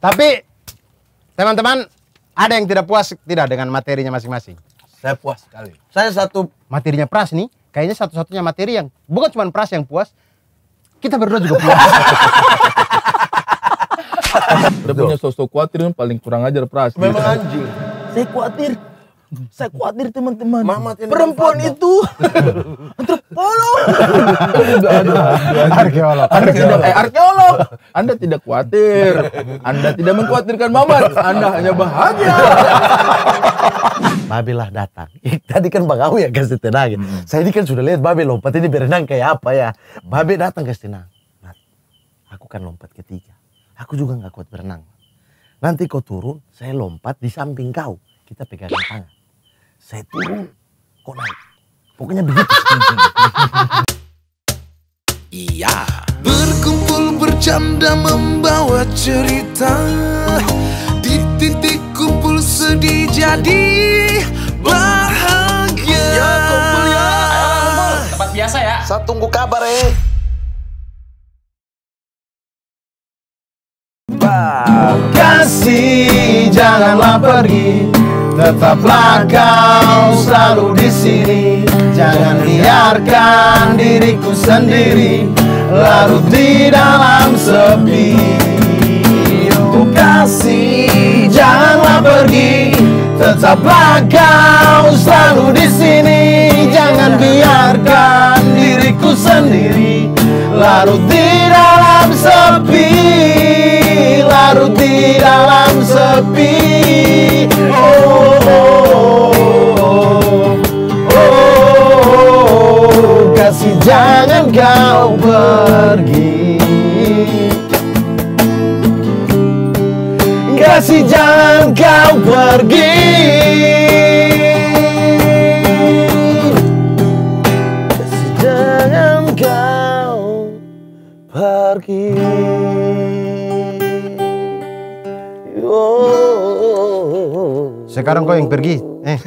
Tapi teman-teman ada yang tidak puas tidak dengan materinya masing-masing? Saya puas sekali. Saya satu materinya Pras nih, kayaknya satu-satunya materi yang bukan cuma Pras yang puas, kita berdua juga puas. Udah punya sosok khawatir paling kurang ajar Pras. Memang anjing. Saya khawatir saya khawatir teman-teman. Perempuan Mama. itu antropolog. arkeolog. Anda tidak eh, arkeolog. Anda tidak khawatir. Anda tidak mengkhawatirkan Mamat. Anda hanya bahagia. Babelah datang. Tadi kan Bang Awi yang kasih tenang. Ya. Hmm. Saya ini kan sudah lihat babi lompat ini berenang kayak apa ya. babi datang kasih tenang. Nah, aku kan lompat ketiga. Aku juga nggak kuat berenang. Nanti kau turun, saya lompat di samping kau. Kita pegang tangan saya turun kok naik pokoknya begitu iya berkumpul bercanda membawa cerita di titik kumpul sedih jadi bahagia ya kumpul ya tempat biasa ya saya tunggu kabar eh kasih janganlah pergi Tetaplah kau selalu di sini Jangan biarkan diriku sendiri Larut di dalam sepi Untuk kasih janganlah pergi Tetaplah kau selalu di sini Jangan biarkan diriku sendiri Larut di dalam sepi larut di dalam sepi oh, oh, oh, oh kasih jangan kau pergi kasih jangan kau pergi Eh.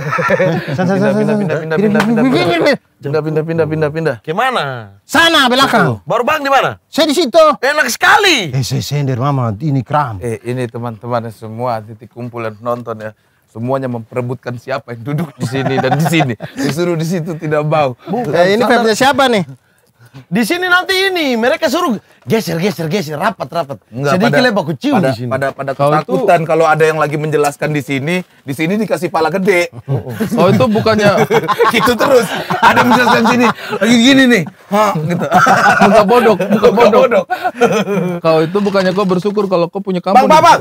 Pindah pindah pindah pindah pindah pindah pindah. Pindah pindah pindah pindah pindah. Gimana? Sana belakang. Baru Bang di mana? Saya di situ. Enak sekali. Eh saya sender mama ini kram. Eh ini teman-teman semua titik pindah pindah nonton ya semuanya memperebutkan siapa yang duduk di sini dan di sini disuruh di situ tidak bau Bu, eh, ini vape siapa nih? Di sini nanti ini mereka suruh geser geser geser rapat rapat. Enggak, Sedikit pada, baku cium pada, di sini. Pada pada ketakutan itu, kalau ada yang lagi menjelaskan di sini, di sini dikasih pala gede. Oh, itu bukannya gitu terus. Ada yang menjelaskan sini lagi gini nih. Ha, gitu. Muka bodok, muka bodok. kau itu bukannya kau bersyukur kalau kau punya kampung. Bang, bang, bang.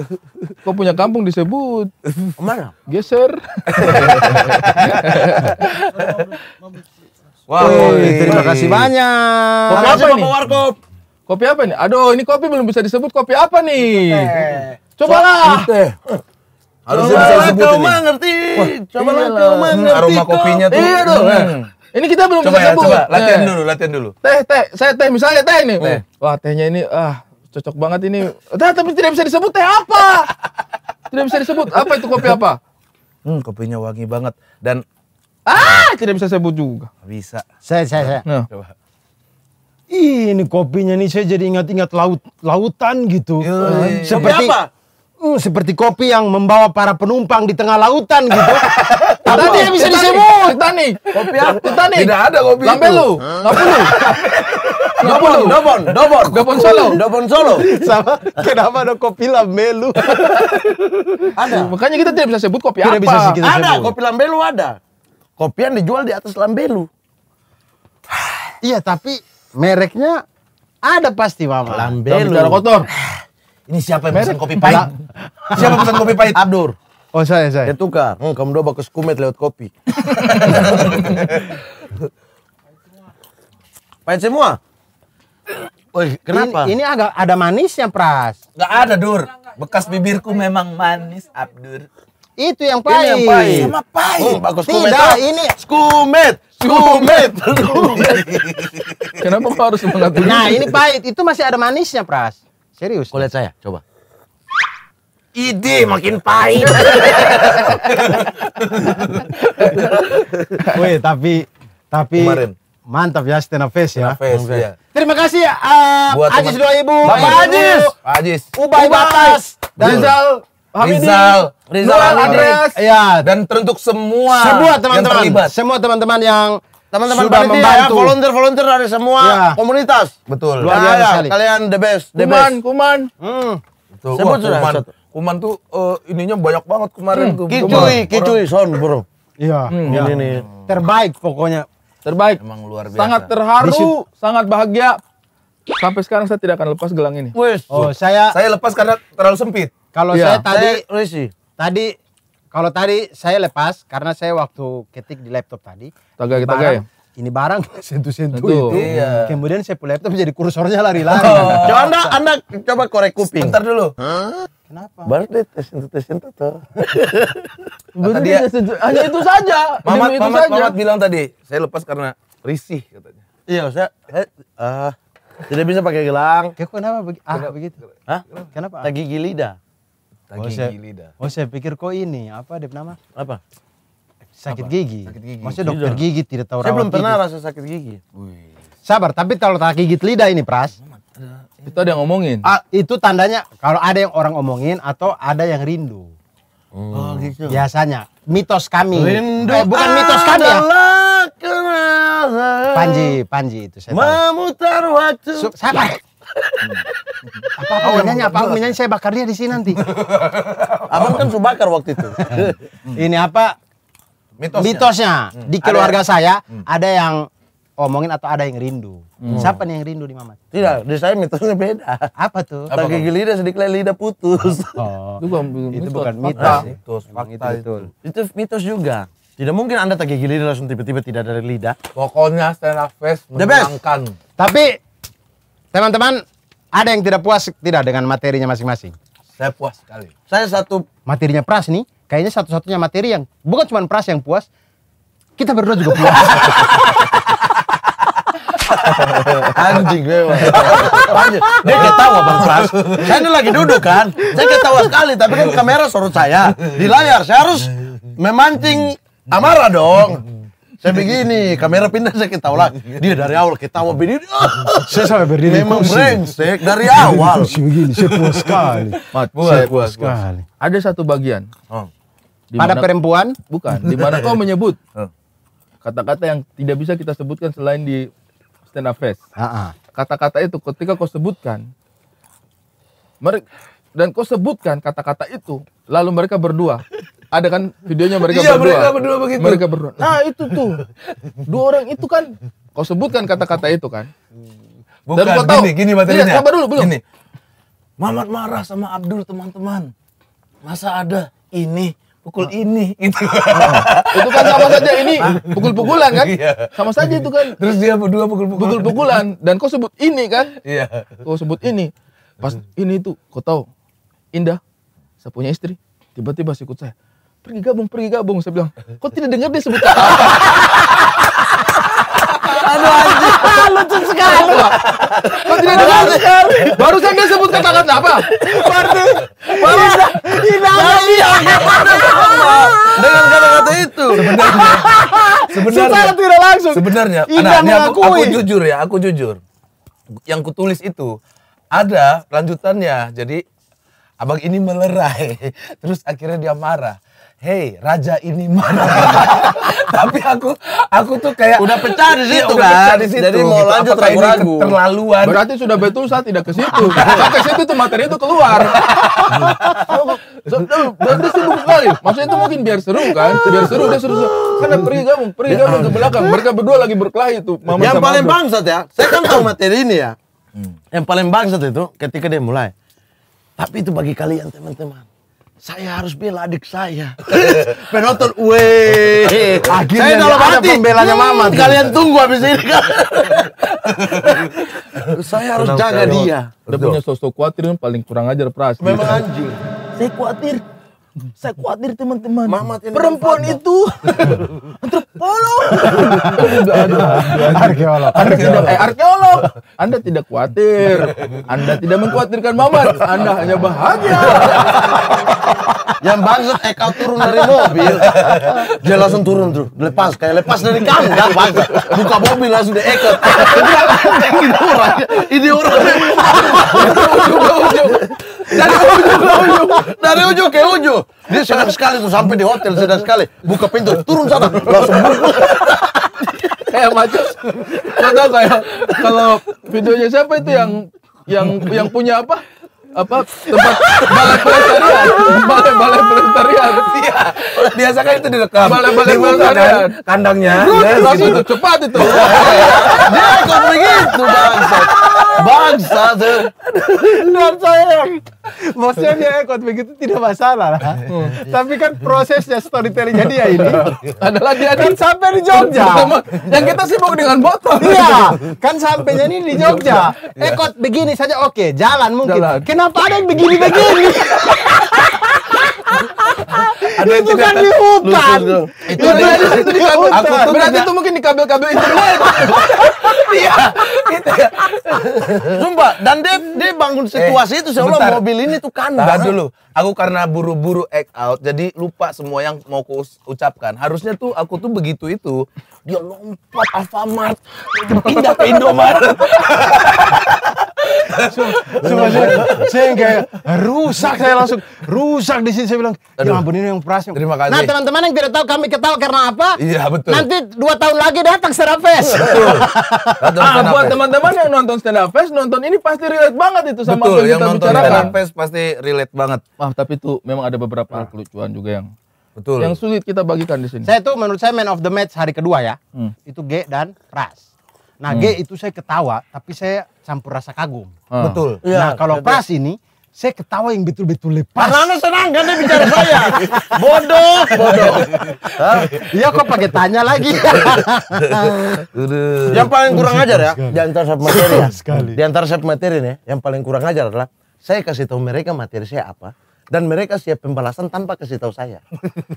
Kau punya kampung disebut mana? Geser. Wah, wow, kopi. terima kasih banyak. Kopi apa ini? Warkop. Kopi apa ini? Aduh, ini kopi belum bisa disebut kopi apa nih? Coba ya. iya lah. Harus bisa disebut ini. Coba ngerti. Coba lah kau ngerti. Aroma kopinya tuh. Iya dong. Hmm. Hmm. Ini kita belum coba bisa ya, sebut. Coba latihan eh. dulu, latihan dulu. Teh, teh, saya teh misalnya teh ini. Teh. Wah, tehnya ini ah cocok banget ini. Teh tapi tidak bisa disebut teh apa? tidak bisa disebut. Apa itu kopi apa? Hmm, kopinya wangi banget dan Ah, tidak bisa sebut juga. Bisa. Saya, saya, saya. Nah. Coba. Ini kopinya nih saya jadi ingat-ingat laut lautan gitu. yui. Seperti apa? Hmm, seperti kopi yang membawa para penumpang di tengah lautan gitu. Tadi yang bisa disebut. Tani. Kopi apa? Tani. Tidak ada kopi Lambelu. itu. lu. Dobon, Dobon, Dobon, Dobon Solo, Dobon Solo. Sama, kenapa ada kopi lambelu? ada. Makanya kita tidak bisa sebut kopi apa. ada, sebut. kopi lambelu ada. Kopian dijual di atas lambelu. iya, tapi mereknya ada pasti, Mama. Lambelu. Bicara kotor. Ini siapa yang pesan kopi pahit? siapa pesan kopi pahit? Abdur. Oh, saya, saya. Dia tukar. Hmm, kamu dua bakus kumet lewat kopi. pahit semua? Oh, kenapa? Ini, ini agak ada manisnya, Pras. Gak ada, Dur. Bekas bibirku memang manis, Abdur. Itu yang pahit. Ini yang pahit. Sama pahit. Oh, bagus Tidak, kumet. Tidak, ah. ini skumet. Skumet. skumet. Kenapa kau harus mengakui? Nah, ini gitu? pahit. Itu masih ada manisnya, Pras. Serius. Kau lihat saya, coba. Ide makin pahit. Weh, tapi tapi Kemarin. Mantap ya stand up face ya. Face, ya. Terima kasih uh, Buat Ajis teman. Ibu, Bapak Ajis, Ajis, Ubay Batas, Danzal, Hamidi, Rizal, Rizal Andres, Andreas, ya dan teruntuk semua semua teman-teman, semua teman-teman yang teman-teman sudah membantu ya, volunteer volunteer dari semua ya. komunitas betul luar iya, biasa sekali kalian the best the kuman, best kuman hmm. sebut sudah kuman. kuman tuh uh, ininya banyak banget kemarin hmm. tuh kicuy kicuy son bro iya, iya. hmm. Ya. ini nih hmm. terbaik pokoknya terbaik emang luar biasa sangat terharu sangat bahagia sampai sekarang saya tidak akan lepas gelang ini oh saya saya lepas karena terlalu sempit kalau ya. saya tadi Resi. Tadi kalau tadi saya lepas karena saya waktu ketik di laptop tadi. Tagai, tagai. Ini barang sentuh-sentuh itu. Iya. Kemudian saya punya laptop jadi kursornya lari-lari. Oh. Coba anda, anda coba korek kuping. Sebentar dulu. Hah? Kenapa? Baru dia tes sentuh tes tuh. Bener dia, hanya itu saja. Mamat, itu Mamat, saja. Mamat bilang tadi, saya lepas karena risih katanya. Iya, saya, saya uh, tidak bisa pakai gelang. Kenapa, ah, kenapa begitu? Hah? Kenapa? Tagi gilida oh, gigi saya, lidah. Oh saya pikir kok ini apa dia nama? Apa? Sakit apa? gigi. Sakit gigi. Maksudnya dokter lidah. gigi tidak tahu Saya belum pernah rasa sakit gigi. Wih. Sabar, tapi kalau tak gigit lidah ini Pras. Itu ada yang ngomongin. Ah, itu tandanya kalau ada yang orang omongin atau ada yang rindu. Oh, hmm. Oh gitu. Biasanya mitos kami. Rindu eh, bukan mitos kami ya. Panji, Panji itu saya. Memutar tahu. waktu. Sabar. Hmm. Apa apa minyak apa saya bakar dia di sini nanti. Abang kan sudah bakar waktu itu. Hmm. Ini apa? Mitosnya. Mitosnya. Hmm. Di keluarga ada, saya hmm. ada yang omongin atau ada yang rindu. Hmm. Siapa nih yang rindu di Mamat? Tidak, di saya mitosnya beda. Apa tuh? apa gigi lidah sedikit lidah putus. Oh. itu bukan mitos. Ya? Itu bukan mitos. Mitos, itu, itu, itu mitos juga. Tidak mungkin Anda tak gigi lidah langsung tiba-tiba tidak ada lidah. Pokoknya stand up face menyenangkan. Tapi teman-teman ada yang tidak puas tidak dengan materinya masing-masing? Saya puas sekali. Saya satu materinya Pras nih, kayaknya satu-satunya materi yang bukan cuma Pras yang puas, kita berdua juga puas. Anjing memang. Dia ketawa Bang Pras. Saya ini lagi duduk kan. Saya ketawa sekali tapi kan kamera sorot saya. Di layar saya harus memancing amarah dong. Saya begini, kamera pindah saya kita ulang. Dia dari awal kita mau berdiri. saya sampai berdiri Memang brengsek dari awal. Kursi begini, saya puas sekali. Mat, puas, saya puas, sekali. Ada satu bagian. Oh. perempuan? Bukan, di mana kau menyebut oh. kata-kata yang tidak bisa kita sebutkan selain di stand up fest. Kata-kata itu ketika kau sebutkan, mereka dan kau sebutkan kata-kata itu, lalu mereka berdua ada kan videonya mereka iya, berdua. mereka berdua begitu. Mereka berdua. Nah, itu tuh. Dua orang itu kan kau sebutkan kata-kata itu kan. Bukan, Dan kau tahu, gini, gini materinya. Iya, sabar dulu, belum. Gini. Mamat marah sama Abdul teman-teman. Masa ada ini pukul nah. ini gitu. Nah, itu kan sama saja ini ah. pukul-pukulan kan? Iya. Sama saja itu kan. Terus dia berdua pukul-pukulan. Pukul-pukulan dan kau sebut ini kan? Iya. Kau sebut ini. Pas ini tuh, kau tahu Indah saya punya istri tiba-tiba sikut saya pergi gabung, pergi gabung. Saya bilang, kok tidak dengar dia sebut apa? Aduh anjing. Ah, lucu sekali. Kok tidak dengar? Barusan dia sebut kata-kata apa? Baru. Baru. Dengan kata-kata itu. Sebenarnya. Sebenarnya. Secara tidak langsung. Sebenarnya. Nah, ini aku, aku jujur ya. Aku jujur. Yang kutulis itu. Ada lanjutannya. Jadi abang ini melerai. Terus akhirnya dia marah hey raja ini mana tapi aku aku tuh kayak udah pecah di iya, situ kan di situ, jadi mau gitu. lanjut ragu-ragu terlaluan berarti sudah betul saat tidak ke situ ke situ tuh materi itu keluar berarti sibuk sekali maksudnya itu mungkin biar seru kan biar seru dia seru, karena peri kamu peri kamu ke belakang mereka berdua lagi berkelahi tuh Mama yang paling bangsat ya saya kan tahu materi ini ya hmm. yang paling bangsat itu ketika dia mulai tapi itu bagi kalian teman-teman saya harus bela adik saya. Penonton, weh. Eh, akhirnya saya dalam ada pembelanya mama. kalian tunggu habis ini. saya harus Kenapa jaga dia. Udah punya sosok khawatir yang paling kurang ajar pras. Memang anjing. Saya khawatir. Saya khawatir teman-teman. Perempuan itu arkeolog. arkeolog. Anda tidak eh, Anda tidak khawatir. Anda tidak mengkhawatirkan Mamat. Anda hanya bahagia. Yang bangsa eh turun dari mobil. Dia langsung turun tuh, lepas kayak lepas dari kandang bangsat. Buka mobil langsung dia Eka. Ini orang, ini orang. Dari dari ujung ke ujung, dari ujung ke ujung. Dia senang sekali tuh sampai di hotel senang sekali. Buka pintu, turun sana, langsung bungkus. kayak macam Kata kayak ya? kalau videonya siapa itu yang yang yang punya apa? apa tempat balai pelestarian balai balai pelestarian iya biasa kan itu direkam. balai balai kan? pelestarian kandangnya langsung itu iya. cepat itu dia kok begitu bangsat Bangsa tuh. sayang maksudnya dia ekot begitu tidak masalah lah. Hmm. Tapi kan prosesnya storytelling jadi ya ini adalah dia kan sampai di Jogja. yang kita sibuk dengan botol. Iya, kan sampainya ini di Jogja. Ekot iya. begini saja oke, jalan mungkin. Kenapa ada yang begini-begini? ada itu kan di hutan. Itu di hutan. Aku tuh berarti itu mungkin di kabel-kabel internet. Iya. Ya. Sumpah, dan dia dia bangun eh, situasi itu seolah mobil ini tuh kandas. Tahan dulu. Aku karena buru-buru act out jadi lupa semua yang mau ku ucapkan. Harusnya tuh aku tuh begitu itu dia lompat Alfamart pindah ke Indomaret. Cuma saya, saya yang kayak rusak saya langsung rusak di sini saya bilang ya ampun ini yang pras. Terima kasih. Nah teman-teman yang tidak tahu kami ketawa karena apa? Iya betul. Nanti dua tahun lagi datang stand up fest. nah, buat teman-teman yang nonton stand up fest nonton ini pasti relate banget itu sama betul, apa yang nonton stand up fest pasti relate banget. Wah tapi itu memang ada beberapa nah. kelucuan juga yang Betul. Yang sulit kita bagikan di sini. Saya tuh menurut saya man of the match hari kedua ya. Hmm. Itu G dan Pras. Nah, hmm. G itu saya ketawa, tapi saya campur rasa kagum. Hmm. Betul. Ya, nah kalau betul. Pras ini saya ketawa yang betul-betul lepas. Karena senang kan dia bicara saya. bodoh, bodoh. Iya kok pakai tanya lagi. yang paling kurang ajar ya, di antara set materi ya. Di antara set materi nih, yang paling kurang ajar adalah saya kasih tahu mereka materi saya apa, dan mereka siap pembalasan tanpa kasih tahu saya.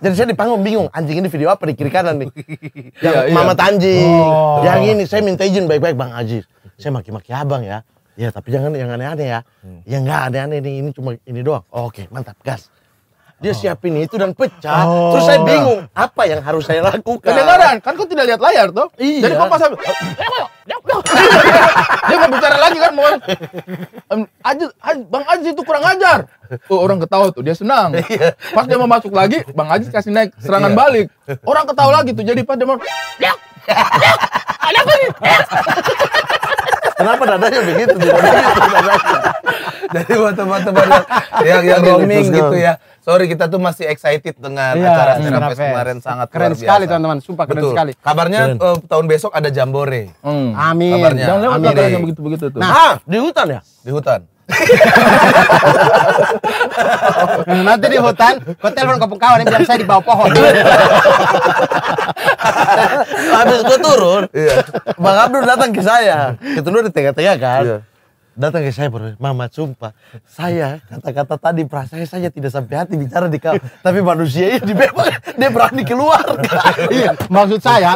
Jadi saya di bingung, anjing ini video apa di kiri kanan nih? Yang iya, mama iya. anjing, oh. yang ini saya minta izin baik-baik Bang Aziz. Saya maki-maki abang ya. Ya tapi jangan yang aneh-aneh ya. Hmm. Ya nggak aneh-aneh ini, ini cuma ini doang. Oh, Oke okay, mantap gas dia oh. siapin itu dan pecah. Oh. Terus saya bingung, apa yang harus saya lakukan? Kedengaran, kan kau tidak lihat layar toh? Iya. Jadi kau pas dia mau bicara lagi kan mau um, Aziz, Bang Aziz itu kurang ajar. Tuh orang ketawa tuh, dia senang. Iya. Pas dia mau masuk lagi, Bang Aziz kasih naik serangan iya. balik. Orang ketawa lagi tuh, jadi pas dia mau, ada apa Kenapa dadanya begitu? Jadi buat teman-teman yang, yang, yang iya, roaming gitu ya. Sorry kita tuh masih excited dengan iya, acara terapis kemarin sangat keren luar biasa. sekali teman-teman, sumpah keren Betul. sekali. Kabarnya uh, tahun besok ada jambore. Hmm. Amin. Kabarnya. Jangan lewat amin. begitu-begitu tuh. Nah, ah, di hutan ya? Di hutan. Nanti di hutan, kau telepon ke kawan yang bilang saya di bawah pohon. Habis gue turun, iya. Bang Abdul datang ke saya. Ketemu di tengah-tengah kan. Iya datang ke saya bro, Mama sumpah, saya kata-kata tadi perasaan saya tidak sampai hati bicara di kau, tapi manusia ini bebas, dia berani keluar. iya, maksud saya,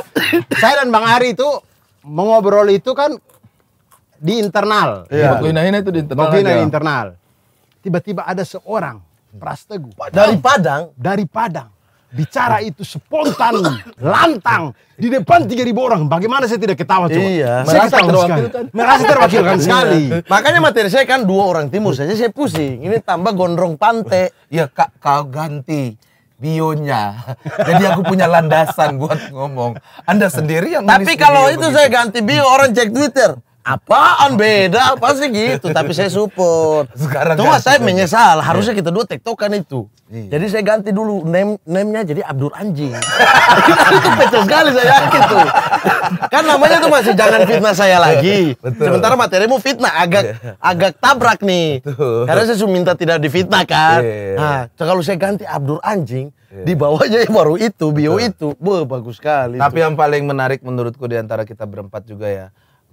saya dan Bang Ari itu mengobrol itu kan di internal. Iya. Moklinaina itu di internal. di internal. Tiba-tiba ada seorang Prasteguh dari Padang, dari Padang bicara itu spontan, lantang di depan 3000 orang. Bagaimana saya tidak ketawa coba? Iya. Saya merasa ketawa terwakilkan. Merasa terwakilkan sekali. Makanya materi saya kan dua orang timur saja saya pusing. Ini tambah gondrong pantai. Ya kak kau ganti bionya. Jadi aku punya landasan buat ngomong. Anda sendiri yang Tapi kalau itu begitu. saya ganti bio orang cek Twitter. Apaan beda? Pasti gitu, tapi saya support. Sekarang Cuma saya menyesal, iya. harusnya kita dua tiktokan itu. Iya. Jadi saya ganti dulu name name jadi Abdur Anjing. itu pecah sekali saya yakin tuh. kan namanya tuh masih jangan fitnah saya lagi. Betul. Sementara materimu fitnah agak iya. agak tabrak nih. Betul. Karena saya cuma minta tidak difitnah kan. Iya, nah, kalau saya ganti Abdur Anjing, Yeah. Di bawahnya baru itu, bio Betul. itu. Wah, bagus sekali. Tapi itu. yang paling menarik menurutku di antara kita berempat juga ya.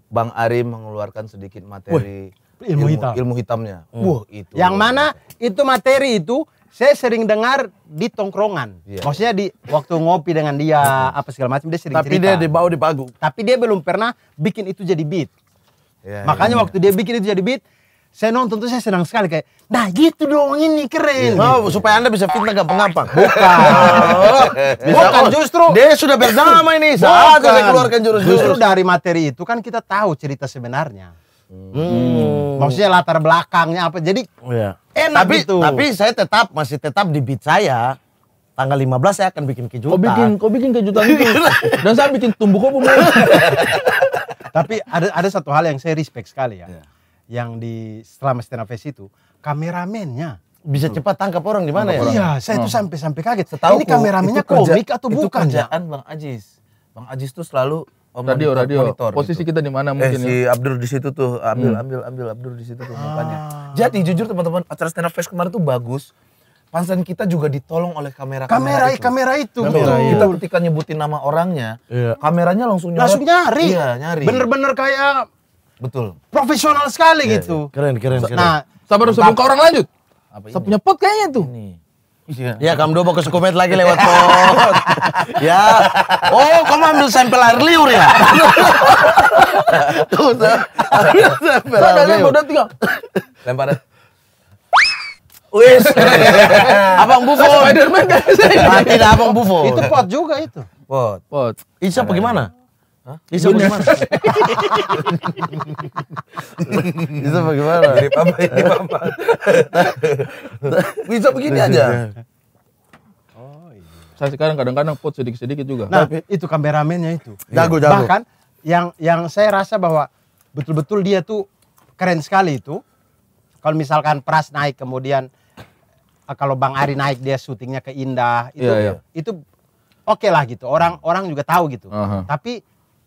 Bang Ari mengeluarkan sedikit materi Wih, ilmu, ilmu hitam. Ilmu hitamnya. Hmm. Wah, itu. Yang mana itu materi itu saya sering dengar di tongkrongan. Yeah. Maksudnya di waktu ngopi dengan dia apa segala macam dia sering Tapi cerita. dia dibawa di pagu. Tapi dia belum pernah bikin itu jadi beat. Yeah, Makanya yeah. waktu dia bikin itu jadi beat, saya nonton tuh saya senang sekali kayak nah gitu dong ini keren oh, supaya anda bisa fitnah gak pengapa bukan bukan justru dia sudah bernama ini saat saya keluarkan jurus justru dari materi itu kan kita tahu cerita sebenarnya hmm. Hmm. maksudnya latar belakangnya apa jadi yeah. Oh, iya. enak tapi, gitu tapi saya tetap masih tetap di beat saya tanggal 15 saya akan bikin kejutan kau bikin kau bikin kejutan itu dan saya bikin tumbuh kau tapi ada ada satu hal yang saya respect sekali ya yeah yang di selama stand up fest itu kameramennya bisa cepat tangkap orang di mana ya? Iya, saya itu oh. sampai sampai kaget. Setahu ini kameramennya kerja, komik atau itu bukan? Ya? kerjaan Bang Ajis. Bang Ajis tuh selalu oh, radio, radio. Monitor, Posisi gitu. kita di mana mungkin eh, ya? si Abdur di situ tuh, ambil, hmm. ambil, ambil Abdur di situ tuh ah. Jadi jujur teman-teman, acara stand up fest kemarin tuh bagus. Pansan kita juga ditolong oleh kamera eh, kamera itu. Kamera itu, kamera, Kita ketika nyebutin nama orangnya, iya. kameranya langsung nyari. Langsung nyari. Iya, nyari. Bener-bener kayak Betul. Profesional sekali keren, iya, gitu. Keren, iya. keren, keren. Nah, sabar sebelum ke orang lanjut. Apa ini? punya pot kayaknya tuh. Ini. Iya. Ya, kamu dua bagus komet lagi lewat pot. ya. Oh, kamu ambil sampel air liur ya? tuh, sampel air liur. Sudah, tiga. Lempar. Wis. abang bufo Spiderman kan. Mati dah Abang bufo Itu pot juga itu. Pot. Pot. Itu apa gimana? Bisa bagaimana? bisa bagaimana? Dari papa ini papa. bisa begini aja. Iya. Oh iya. Saya sekarang kadang-kadang pot sedikit-sedikit juga. Nah, Tapi, itu kameramennya itu. Iya. Jago, jago. Bahkan yang yang saya rasa bahwa betul-betul dia tuh keren sekali itu. Kalau misalkan Pras naik kemudian eh, kalau Bang Ari naik dia syutingnya ke Indah itu yeah, yeah. itu oke okay lah gitu. Orang orang juga tahu gitu. Uh -huh. Tapi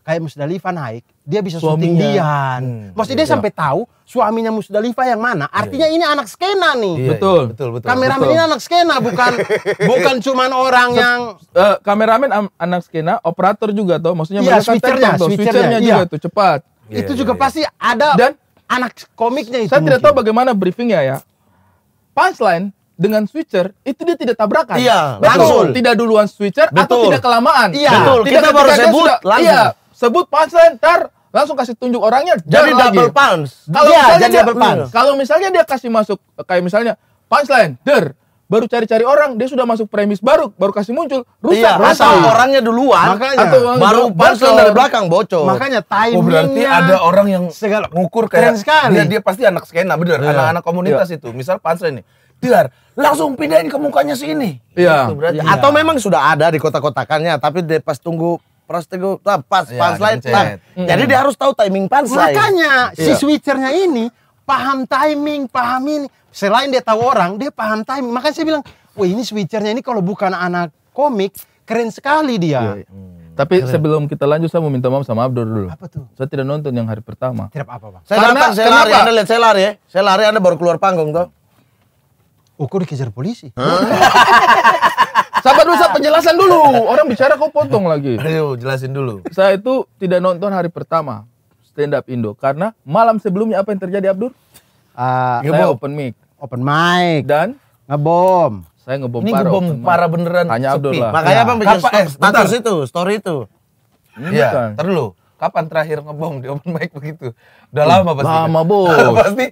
kayak Musdalifah naik, dia bisa suaminya. syuting Dian. Hmm, Maksudnya iya, dia iya. sampai tahu suaminya Musdalifah yang mana. Iya. Artinya iya. ini anak skena nih. Iya, betul. Iya, betul, betul. Kameramen betul. ini anak skena bukan bukan cuman orang yang uh, kameramen anak skena, operator juga tuh. Maksudnya iya, switchernya, switchernya, switchernya iya. juga tuh cepat. Iya, itu iya, juga iya. pasti iya. ada Dan anak komiknya itu. Saya mungkin. tidak tahu bagaimana briefingnya ya. Punchline dengan switcher itu dia tidak tabrakan. Iya, betul. Langsung. Tidak duluan switcher betul. atau tidak kelamaan. Iya, betul. Tidak kita baru sebut sudah, Iya, sebut punchline ntar langsung kasih tunjuk orangnya jadi double lagi. punch kalau ya, misalnya dia, double hmm. kalau misalnya dia kasih masuk kayak misalnya punchline der baru cari-cari orang dia sudah masuk premis baru baru kasih muncul rusak iya, rusak. atau orangnya duluan makanya atau baru punchline dari belakang bocor makanya oh, timingnya oh, berarti ada orang yang segala ngukur kayak sekali dia, dia pasti anak skena bener iya. anak-anak iya. Anak komunitas iya. itu misal punchline nih Dilar, langsung pindahin ke mukanya sini. Iya. Gitu, berarti. Iya. Atau iya. memang sudah ada di kota kotakannya tapi dia pas tunggu nah, pas punchline ya, hmm. jadi dia harus tahu timing pas makanya iya. si switchernya ini paham timing paham ini selain dia tahu orang dia paham timing makanya saya bilang wah ini switchernya ini kalau bukan anak komik keren sekali dia iya, iya. Hmm. tapi keren. sebelum kita lanjut saya mau minta maaf sama Abdur dulu apa tuh saya tidak nonton yang hari pertama tidak apa bang saya Karena, datang saya lari anda lihat saya lari ya saya lari anda baru keluar panggung tuh Oh, kok dikejar polisi? Sabar dulu, sabar penjelasan dulu. Orang bicara kau potong lagi. Ayo, jelasin dulu. Saya itu tidak nonton hari pertama stand up Indo karena malam sebelumnya apa yang terjadi Abdur? Uh, ah, saya open mic. Open mic. Dan ngebom. Saya ngebom Ini ngebom para beneran. Tanya Abdur lah. Makanya ya. Bang bikin eh, status itu, story itu. Iya, terlalu. Kapan terakhir ngebom di open mic begitu? Udah lama pasti. Lama, Bos. pasti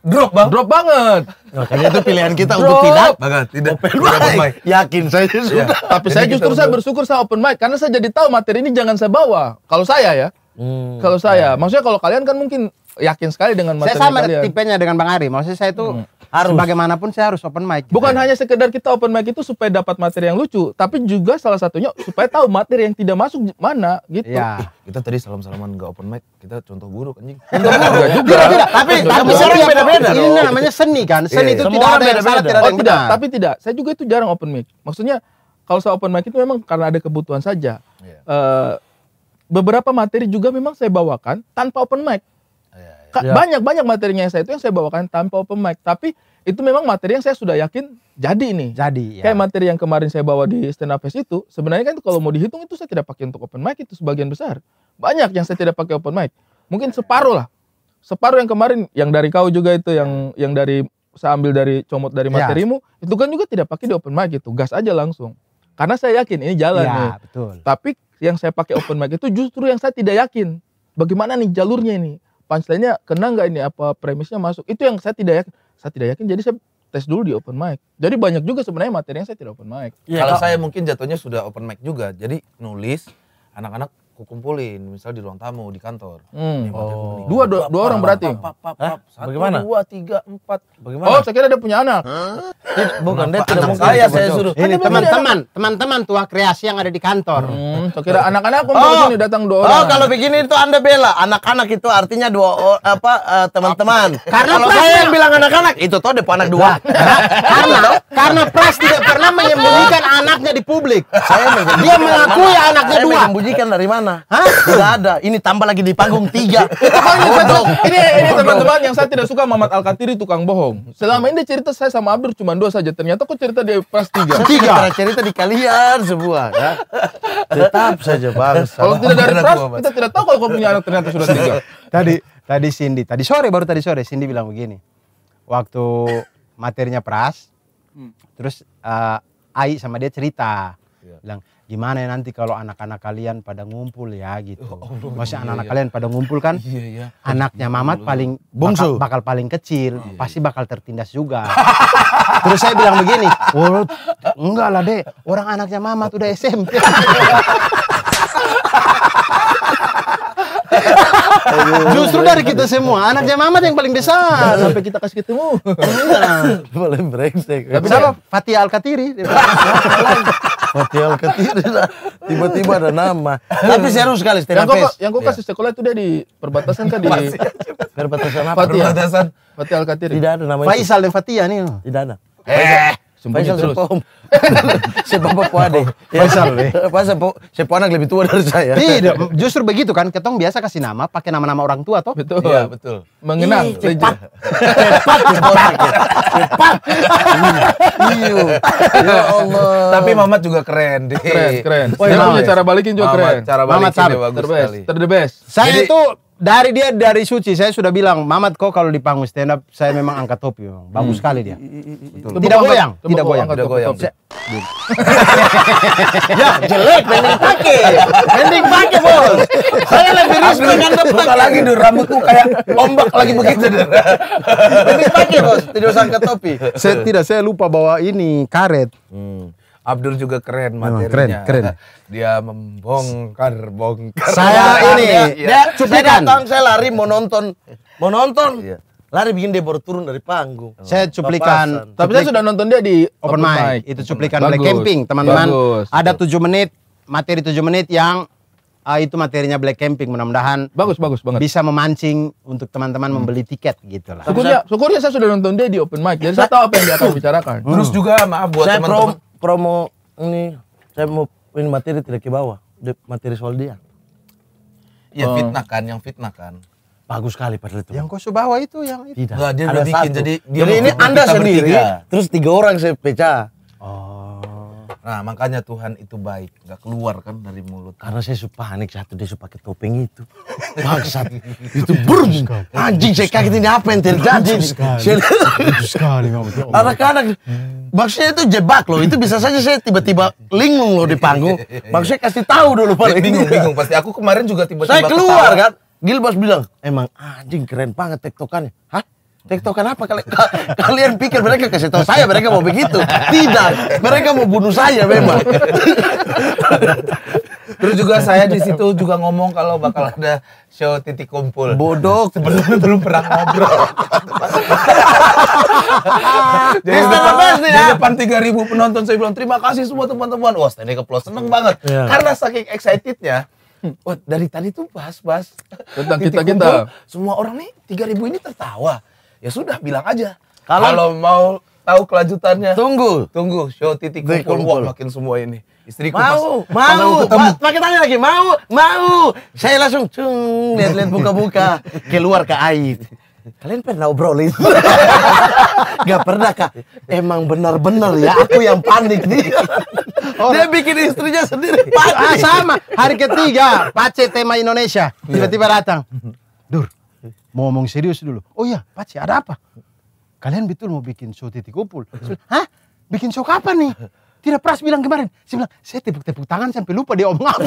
drop bang drop banget makanya itu pilihan kita drop. untuk tidak banget tidak open mic, open mic. yakin saya iya. sudah ya. tapi jadi saya justru saya bersyukur saya open mic karena saya jadi tahu materi ini jangan saya bawa kalau saya ya hmm. kalau saya iya. maksudnya kalau kalian kan mungkin yakin sekali dengan materi saya sama kalian. tipenya dengan bang Ari maksudnya saya itu hmm harus. Bagaimanapun saya harus open mic. Bukan hanya sekedar kita open mic itu supaya dapat materi yang lucu, tapi juga salah satunya supaya tahu materi yang tidak masuk mana gitu. Ya. kita tadi salam-salaman nggak open mic, kita contoh buruk anjing. Enggak juga. juga. Tapi tapi orang beda-beda. Ini namanya seni kan. Iya, seni itu tidak ada yang salah, tidak ada oh, yang Tapi tidak. Saya juga itu jarang open mic. Maksudnya kalau saya open mic itu memang karena ada kebutuhan saja. Iya. Eh, beberapa materi juga memang saya bawakan tanpa open mic. Ya. Banyak banyak materinya yang saya itu yang saya bawakan tanpa open mic, tapi itu memang materi yang saya sudah yakin jadi ini Jadi. Ya. Kayak materi yang kemarin saya bawa di stand up fest itu, sebenarnya kan kalau mau dihitung itu saya tidak pakai untuk open mic itu sebagian besar. Banyak yang saya tidak pakai open mic. Mungkin separuh lah. Separuh yang kemarin yang dari kau juga itu yang yang dari saya ambil dari comot dari ya. materimu, ya. itu kan juga tidak pakai di open mic itu, gas aja langsung. Karena saya yakin ini jalan ya, nih. Betul. Tapi yang saya pakai open mic itu justru yang saya tidak yakin. Bagaimana nih jalurnya ini? punchline-nya kena nggak ini apa premisnya masuk itu yang saya tidak yakin saya tidak yakin jadi saya tes dulu di open mic jadi banyak juga sebenarnya materi yang saya tidak open mic ya, kalau saya mungkin jatuhnya sudah open mic juga jadi nulis anak-anak aku kumpulin misalnya di ruang tamu di kantor hmm. oh. dua dua, dua orang berarti pap, pap, eh, pap, Satu, bagaimana dua tiga empat bagaimana oh saya kira dia punya anak bukan dia tidak mau saya saya suruh ini kan teman-teman teman-teman tua kreasi yang ada di kantor hmm, saya kira anak-anak kumpul oh. datang dua orang oh kalau begini itu anda bela anak-anak itu artinya dua apa eh, teman-teman karena kalau saya yang bilang anak-anak itu toh depan anak dua karena karena pras tidak pernah menyembunyikan anaknya di publik saya dia mengakui anaknya dua menyembunyikan dari mana mana? Hah? Tidak ada. Ini tambah lagi di panggung tiga. ini ini teman-teman yang saya tidak suka Mamat Al Katiri tukang bohong. Selama ini cerita saya sama Abdur cuma dua saja. Ternyata kok cerita di pas tiga. Tiga. cerita di kalian semua. Ya. Tetap saja bang. Kalau tidak dari pras kita tidak tahu kalau kau punya anak ternyata sudah tiga. Tadi tadi Cindy, tadi sore baru tadi sore Cindy bilang begini. Waktu materinya pras, hmm. terus uh, Ai sama dia cerita, yeah. bilang gimana ya nanti kalau anak-anak kalian pada ngumpul ya gitu. Oh, Allah, oh, iya, Maksudnya anak-anak iya. kalian pada ngumpul kan, iya, iya. anaknya iya, Mamat iya. paling Bungsu. Bakal, bakal paling kecil, oh, iya. pasti bakal tertindas juga. Terus saya bilang begini, enggak lah deh, orang anaknya Mamat udah SMP. Justru dari kita semua anak jam Ahmad yang paling besar sampai kita kasih ketemu. Iya. Boleh brengsek. Tapi siapa? Fatih Al Katiri. Fatih Al Katiri Tiba-tiba ada nama. Tapi seru sekali stand up. Yang gue iya. kasih sekolah itu dia di perbatasan kan di perbatasan apa? Ya? Perbatasan Fatih Al Katiri. Tidak ada namanya. Faisal dan Fatia nih. Tidak ada. Eh. Sumpah Faisal terus. Sepom. Sepapa Puade. Ya. Iya. Faisal nih. Pas sepom anak lebih tua dari saya. Tidak, justru begitu kan. Ketong biasa kasih nama pakai nama-nama orang tua toh. Betul. Iya, betul. Mengenang. Ih, cepat. cepat. Ya. Cepat. cepat. Iya. Iya. Ya Allah. Tapi Mamat juga keren. Deh. Keren, keren. Oh, ya, cara balikin juga Mamat, keren. Cara balikin Mamat, bagus terbaik. sekali. Ter the best. Saya itu dari dia dari suci saya sudah bilang Mamat kok kalau di panggung stand up saya memang angkat topi memang hmm. bagus hmm. sekali dia Betul. tidak goyang tidak goyang tidak goyang ya jelek pending pakai pending pakai bos saya lebih rusuh dengan buka lagi dur rambutku kayak ombak lagi begitu dur pakai bos tidak usah angkat topi saya tidak saya lupa bawa ini karet hmm. Abdul juga keren oh, materinya. keren, keren. Dia membongkar, bongkar. Saya ini, ya. dia Saya datang, saya lari mau nonton, mau nonton. Iya. Lari bikin dia baru turun dari panggung. Oh. Saya cuplikan. Tapi saya sudah nonton dia di open, open mic. Itu cuplikan Bagus. Black Camping, teman-teman. Ada tujuh menit, materi tujuh menit yang uh, itu materinya Black Camping mudah-mudahan bagus bagus banget bisa memancing untuk teman-teman hmm. membeli tiket gitu lah. Syukurnya, syukurnya saya sudah nonton dia di open mic jadi saya, saya tahu apa yang dia akan bicarakan. Terus hmm. juga maaf buat teman-teman promo ini saya mau ini materi tidak ke bawah materi soal dia ya um, fitnah kan yang fitnah kan bagus sekali padahal itu yang kau bawah itu yang itu tidak nah, dia ada bikin satu. jadi jadi ini anda sendiri bertiga. terus tiga orang saya pecah Nah makanya Tuhan itu baik, nggak keluar kan dari mulut. Karena saya suka panik satu dia suka pakai topeng itu. Bangsat, itu burung. Anjing saya kaget ini apa yang terjadi? Sekali. Ya Anak-anak, maksudnya itu jebak loh. Itu bisa saja saya tiba-tiba linglung loh di panggung. Maksudnya kasih tahu dulu pak. Bingung-bingung pasti. Aku kemarin juga tiba-tiba. Saya keluar kan. Gilbas bilang, emang anjing keren banget tektokannya. Hah? TikTok kenapa kalian kalian pikir mereka kasih tahu saya mereka mau begitu? Tidak, mereka mau bunuh saya memang. Terus juga saya di situ juga ngomong kalau bakal ada show titik kumpul. Bodoh, sebelumnya belum pernah ngobrol. jadi depan, nih ya? depan 3000 penonton saya bilang terima kasih semua teman-teman. Wah, stand up seneng iya. banget. Ya. Karena saking excitednya, Wah, dari tadi tuh bahas-bahas tentang kita kita. Semua orang nih 3000 ini tertawa ya sudah bilang aja. Kalau, mau tahu kelanjutannya. Tunggu. Tunggu, show titik kumpul, kumpul. makin semua ini. Istriku mau, pas, mau, mau pakai tanya lagi, mau, mau. Saya langsung cung lihat-lihat buka-buka keluar ke air. Kalian pernah obrolin? Gak pernah kak. Emang benar-benar ya aku yang panik nih. Oh. Dia bikin istrinya sendiri. Panik. Ah, sama. Hari ketiga, Pace tema Indonesia. Tiba-tiba datang. Dur, mau ngomong serius dulu. Oh iya, Paci, ada apa? Kalian betul mau bikin show titik kumpul? Hah? Bikin show kapan nih? Tidak Pras bilang kemarin, saya bilang, saya tepuk-tepuk tangan sampai lupa dia omong apa.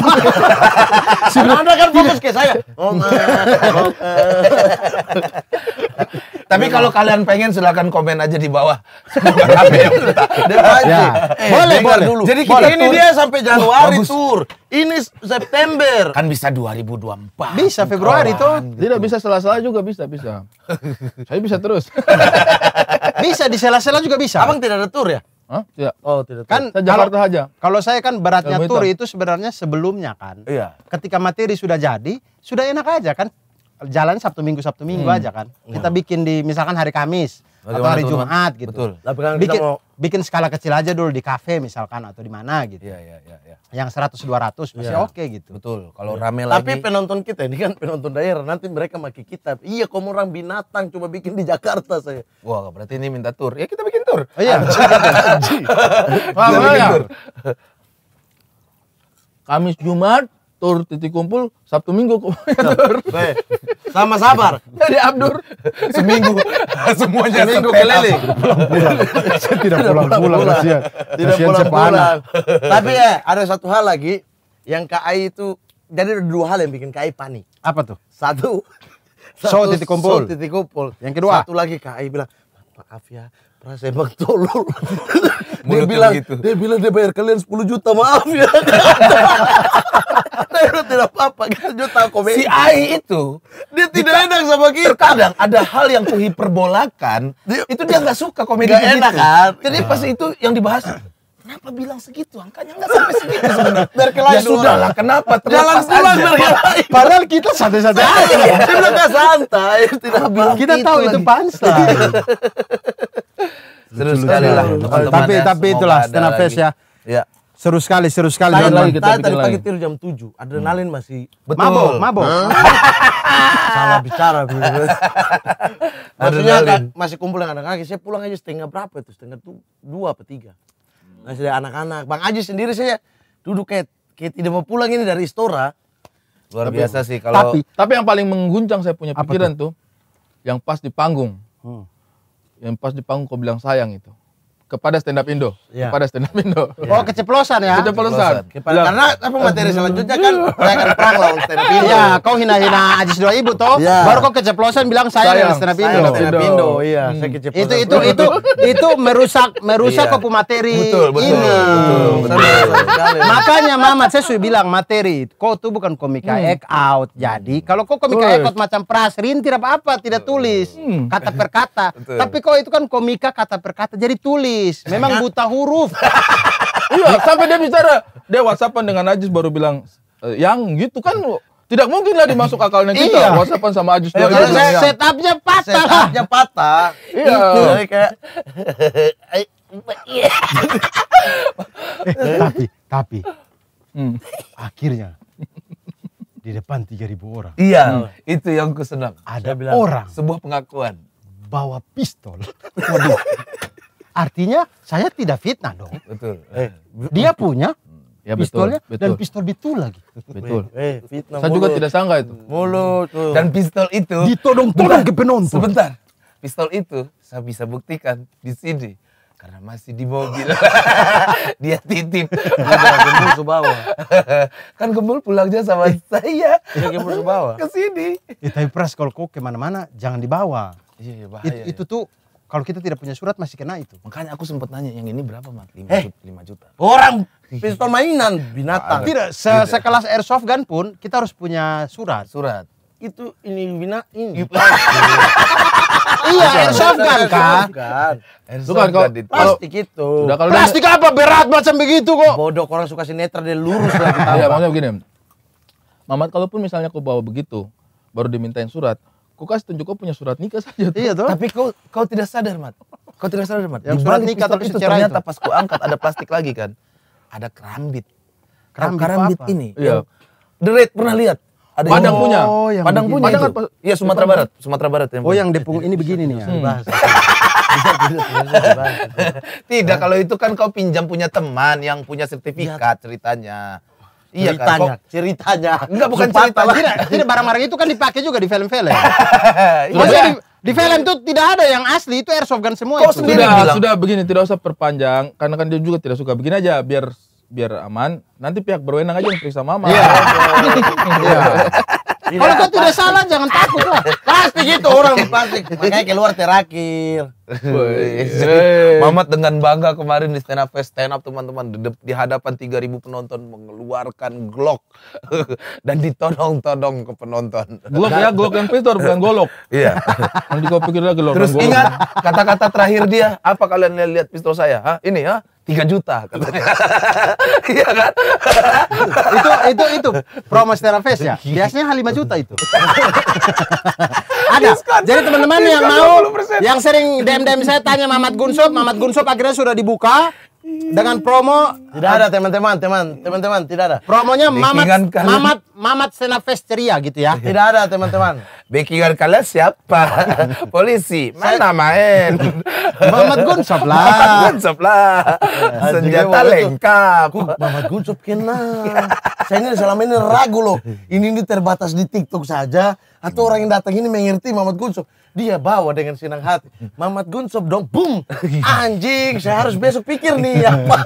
saya Anda kan fokus ke saya. Oh, Tapi kalau kalian pengen silahkan komen aja di bawah. ya. eh, boleh, boleh. Dulu. Jadi kita ini dia sampai Januari Wah, tur. Ini September. Kan bisa 2024. Bisa Februari tuh. Tidak bisa sela-sela juga bisa, bisa. Saya bisa terus. bisa di sela-sela juga bisa. Abang tidak ada tour ya? Hah? Tidak. Oh, tidak. Kan saya Jakarta aja. Kalau saya kan beratnya tour itu sebenarnya sebelumnya kan. Iya. Ketika materi sudah jadi, sudah enak aja kan jalan Sabtu Minggu Sabtu Minggu hmm. aja kan. Hmm. Kita bikin di misalkan hari Kamis Bagaimana atau hari teman? Jumat gitu. Betul. Kan bikin, mau... bikin skala kecil aja dulu di kafe misalkan atau di mana gitu. Iya iya iya ya. Yang 100 200 masih ya. oke okay, gitu. Betul. Kalau ya. rame Tapi lagi Tapi penonton kita ini kan penonton daerah nanti mereka maki kita. Iya, kamu orang binatang cuma bikin di Jakarta saya. Wah, berarti ini minta tur. Ya kita bikin tur. Oh, iya. iya. Kamis Jumat tur titik kumpul Sabtu Minggu tur. Sama sabar. Jadi Abdur seminggu semuanya seminggu keliling. pulang Saya tidak pulang-pulang kasihan. Tidak pulang-pulang. Tapi ya ada satu hal lagi yang KAI itu jadi ada dua hal yang bikin KAI panik. Apa tuh? Satu, satu titik kumpul. titik kumpul. Yang kedua. Satu lagi KAI bilang maaf ya saya tolol. dia bilang, gitu. dia bilang dia bayar kalian 10 juta, maaf ya. Tapi tidak apa-apa, kan juta komedi. Si Ai itu dia tidak kita, enak sama kita. Terkadang ada hal yang kuhiperbolakan, dia, itu dia nggak suka komedi gak enak kan. Jadi nah. pas iya. itu yang dibahas Kenapa bilang segitu? Angkanya nggak sampai segitu sebenarnya. ya sudah lah. Kenapa? Jalan pulang berkelahi. Padahal kita santai-santai iya. aja. Kita santai. Tidak kita gitu tahu itu punchline. seru sekali lah ya, eh, tapi ya, tapi itulah stand up fest ya ya seru sekali seru sekali tadi, kita, tadi pagi tidur jam 7 adrenalin hmm. masih betul mabok mabok salah bicara maksudnya masih kumpul yang anak-anak saya pulang aja setengah berapa itu setengah tuh dua atau tiga Nah ada anak-anak bang Aji sendiri saya duduk kayak kayak tidak mau pulang ini dari Istora luar biasa sih kalau tapi tapi yang paling mengguncang saya punya pikiran tuh? yang pas di panggung hmm yang pas di panggung kau bilang sayang itu kepada stand up Indo, ya. kepada stand up Indo. Ya. Oh, keceplosan ya. Keceplosan. keceplosan. Karena apa materi selanjutnya kan iya. saya akan perang lawan stand up Indo. Iya, kau hina-hina Ajis dua ibu toh. Ya. Baru kau keceplosan bilang saya yang stand up Indo. stand up Indo, iya, hmm. saya keceplosan. Itu itu itu itu merusak merusak iya. kau materi. Betul, betul. Ini. Betul, betul, betul. Makanya Mamat saya sudah bilang materi, kau tuh bukan komika hmm. act out. Jadi kalau kau komika act out macam pras rintir apa-apa tidak tulis, hmm. kata per kata. Tapi kau itu kan komika kata per kata jadi tulis Najis. Memang buta huruf. iya, sampai dia bicara, dia WhatsAppan dengan Najis baru bilang, e, yang gitu kan tidak mungkin lah dimasuk akalnya kita iya. WhatsAppan sama Ajus iya, ya, karena saya, setupnya patah setupnya patah iya gitu, tapi tapi hmm. akhirnya di depan 3000 orang iya hmm. itu yang kesenang, ada bilang, orang sebuah pengakuan bawa pistol Artinya saya tidak fitnah dong. Betul. Eh, dia punya ya, pistolnya betul, dan pistol itu lagi. Betul. Eh, eh fitnah saya mulut. juga tidak sangka itu. Mulut tuh. dan pistol itu ditodong-todong ke penonton. Sebentar. Pistol itu saya bisa buktikan di sini karena masih di mobil. dia titip. gembul ke bawah. kan gembul aja sama iya, saya. Iya, gembul ke bawah. Ke sini. Ya, tapi pras kalau kemana-mana jangan dibawa. Iya, iya bahaya. It, iya. Itu tuh kalau kita tidak punya surat masih kena itu. Makanya aku sempat nanya yang ini berapa mat? Lima eh, juta. juta. Orang pistol mainan binatang. Tidak, se sekelas airsoft gun pun kita harus punya surat. Surat. Itu ini bina ini. iya, airsoft gun kan. Bukan kok Pasti gitu. Pasti kalau plastik apa berat macam begitu kok. Bodoh orang suka sinetron dia lurus lah. Iya, maksudnya begini. Mamat kalaupun misalnya aku bawa begitu baru dimintain surat, Kau kasih tunjuk kau punya surat nikah saja. Tuh. Iya toh. Tapi kau kau tidak sadar, Mat. Kau tidak sadar, Mat. Yang surat nikah tapi itu ternyata itu. pas ku angkat ada plastik lagi kan. Ada kerambit. Kerambit, kerambit apa? ini. Iya. The Red pernah lihat? Ada oh, Padang oh, punya. Yang Padang begini. punya. Padang itu. Iya, Sumatera Barat. Sumatera Barat yang. Oh, yang depung ini begini nih ya. Hmm. Bahas. Tidak, kalau itu kan kau pinjam punya teman yang punya iya. sertifikat ceritanya. Iya kan? ceritanya. Kan? ceritanya. Enggak bukan cerita. Lah. Tidak, tidak barang-barang itu kan dipakai juga di film-film. iya. di, di iya. film itu tidak ada yang asli, itu airsoft gun semua. Kau itu. sendiri sudah, bilang. sudah begini, tidak usah perpanjang karena kan dia juga tidak suka. Begini aja biar biar aman. Nanti pihak berwenang aja yang periksa mama. Iya. iya. iya. Kalau kau tidak salah jangan takut lah. Pasti gitu orang pasti. Makanya keluar terakhir. Mamat dengan bangga kemarin di stand up fest stand up teman-teman di, hadapan hadapan 3000 penonton mengeluarkan Glock dan ditodong-todong ke penonton. Glock ya Glock yang pistol bukan golok. Iya. Nanti kau pikirlah Glock. Terus ingat kata-kata terakhir dia, apa kalian lihat pistol saya? Hah? Ini ya? tiga juta katanya. Iya kan? itu itu itu promo Face ya. Biasanya lima juta itu. Ada. Jadi teman-teman yang mau yang sering DM DM saya tanya Mamat Gunsop, Mamat Gunsop akhirnya sudah dibuka Hmm. dengan promo tidak ada teman-teman teman teman-teman tidak ada promonya mamat kalian. mamat mamat senafest ceria gitu ya tidak ada teman-teman bekingan kalian siapa polisi mana main mamat gunsop lah mamat gunsop lah senjata lengkap mamat gunsop kena saya ini selama ini ragu loh ini ini terbatas di tiktok saja atau orang yang datang ini mengerti mamat gunsop dia bawa dengan senang hati. Mamat Gunsop dong, boom, anjing, saya harus besok pikir nih apa.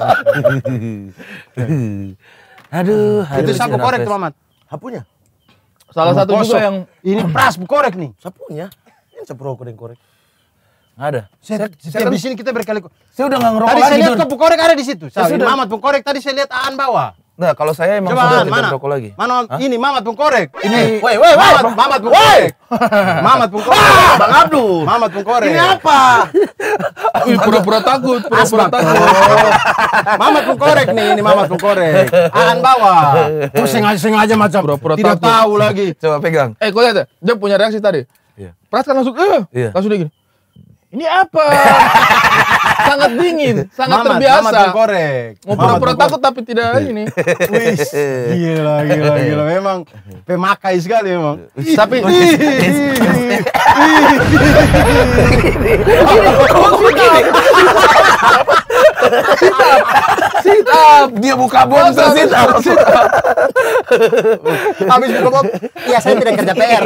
Ya. Aduh, itu sapu korek tuh Mamat. Hapunya. Salah satu juga yang ini pras korek nih. Sapunya. Ini sapu rokok yang korek. Nggak ada. Saya, saya, kan- di sini kita berkali. kali Saya udah nggak ngerokok tadi lagi. Tadi saya lihat ke korek ada di situ. Saya, Mamat korek tadi saya lihat Aan bawa. Nah, kalau saya emang Coba sudah man, tidak merokok lagi. Mana Hah? ini Mamat Pungkorek? Ini. Woi, woi, woi. Mamat Pungkorek. Mamat Pungkorek. Ah! Bang Abdul. Mamat Pungkorek. Ini apa? Ih, pura-pura takut, pura-pura takut. Mamat Pungkorek nih, ini Mamat Pungkorek. Akan bawa. Terus sengaja sengaja macam pura-pura tidak takut. tahu lagi. Coba pegang. Eh, kau lihat dia punya reaksi tadi. Iya. Perhatikan langsung, eh, Yeah. langsung dia gini. Ini apa? sangat dingin, sangat Mamat, terbiasa. Mamat korek. Mau pura-pura takut tapi tidak ini. Wih, gila, gila, gila. Memang pemakai sekali memang. Tapi Sitap, Dia buka bom sitap. Sitap. Habis minum Iya, saya tidak kerja PR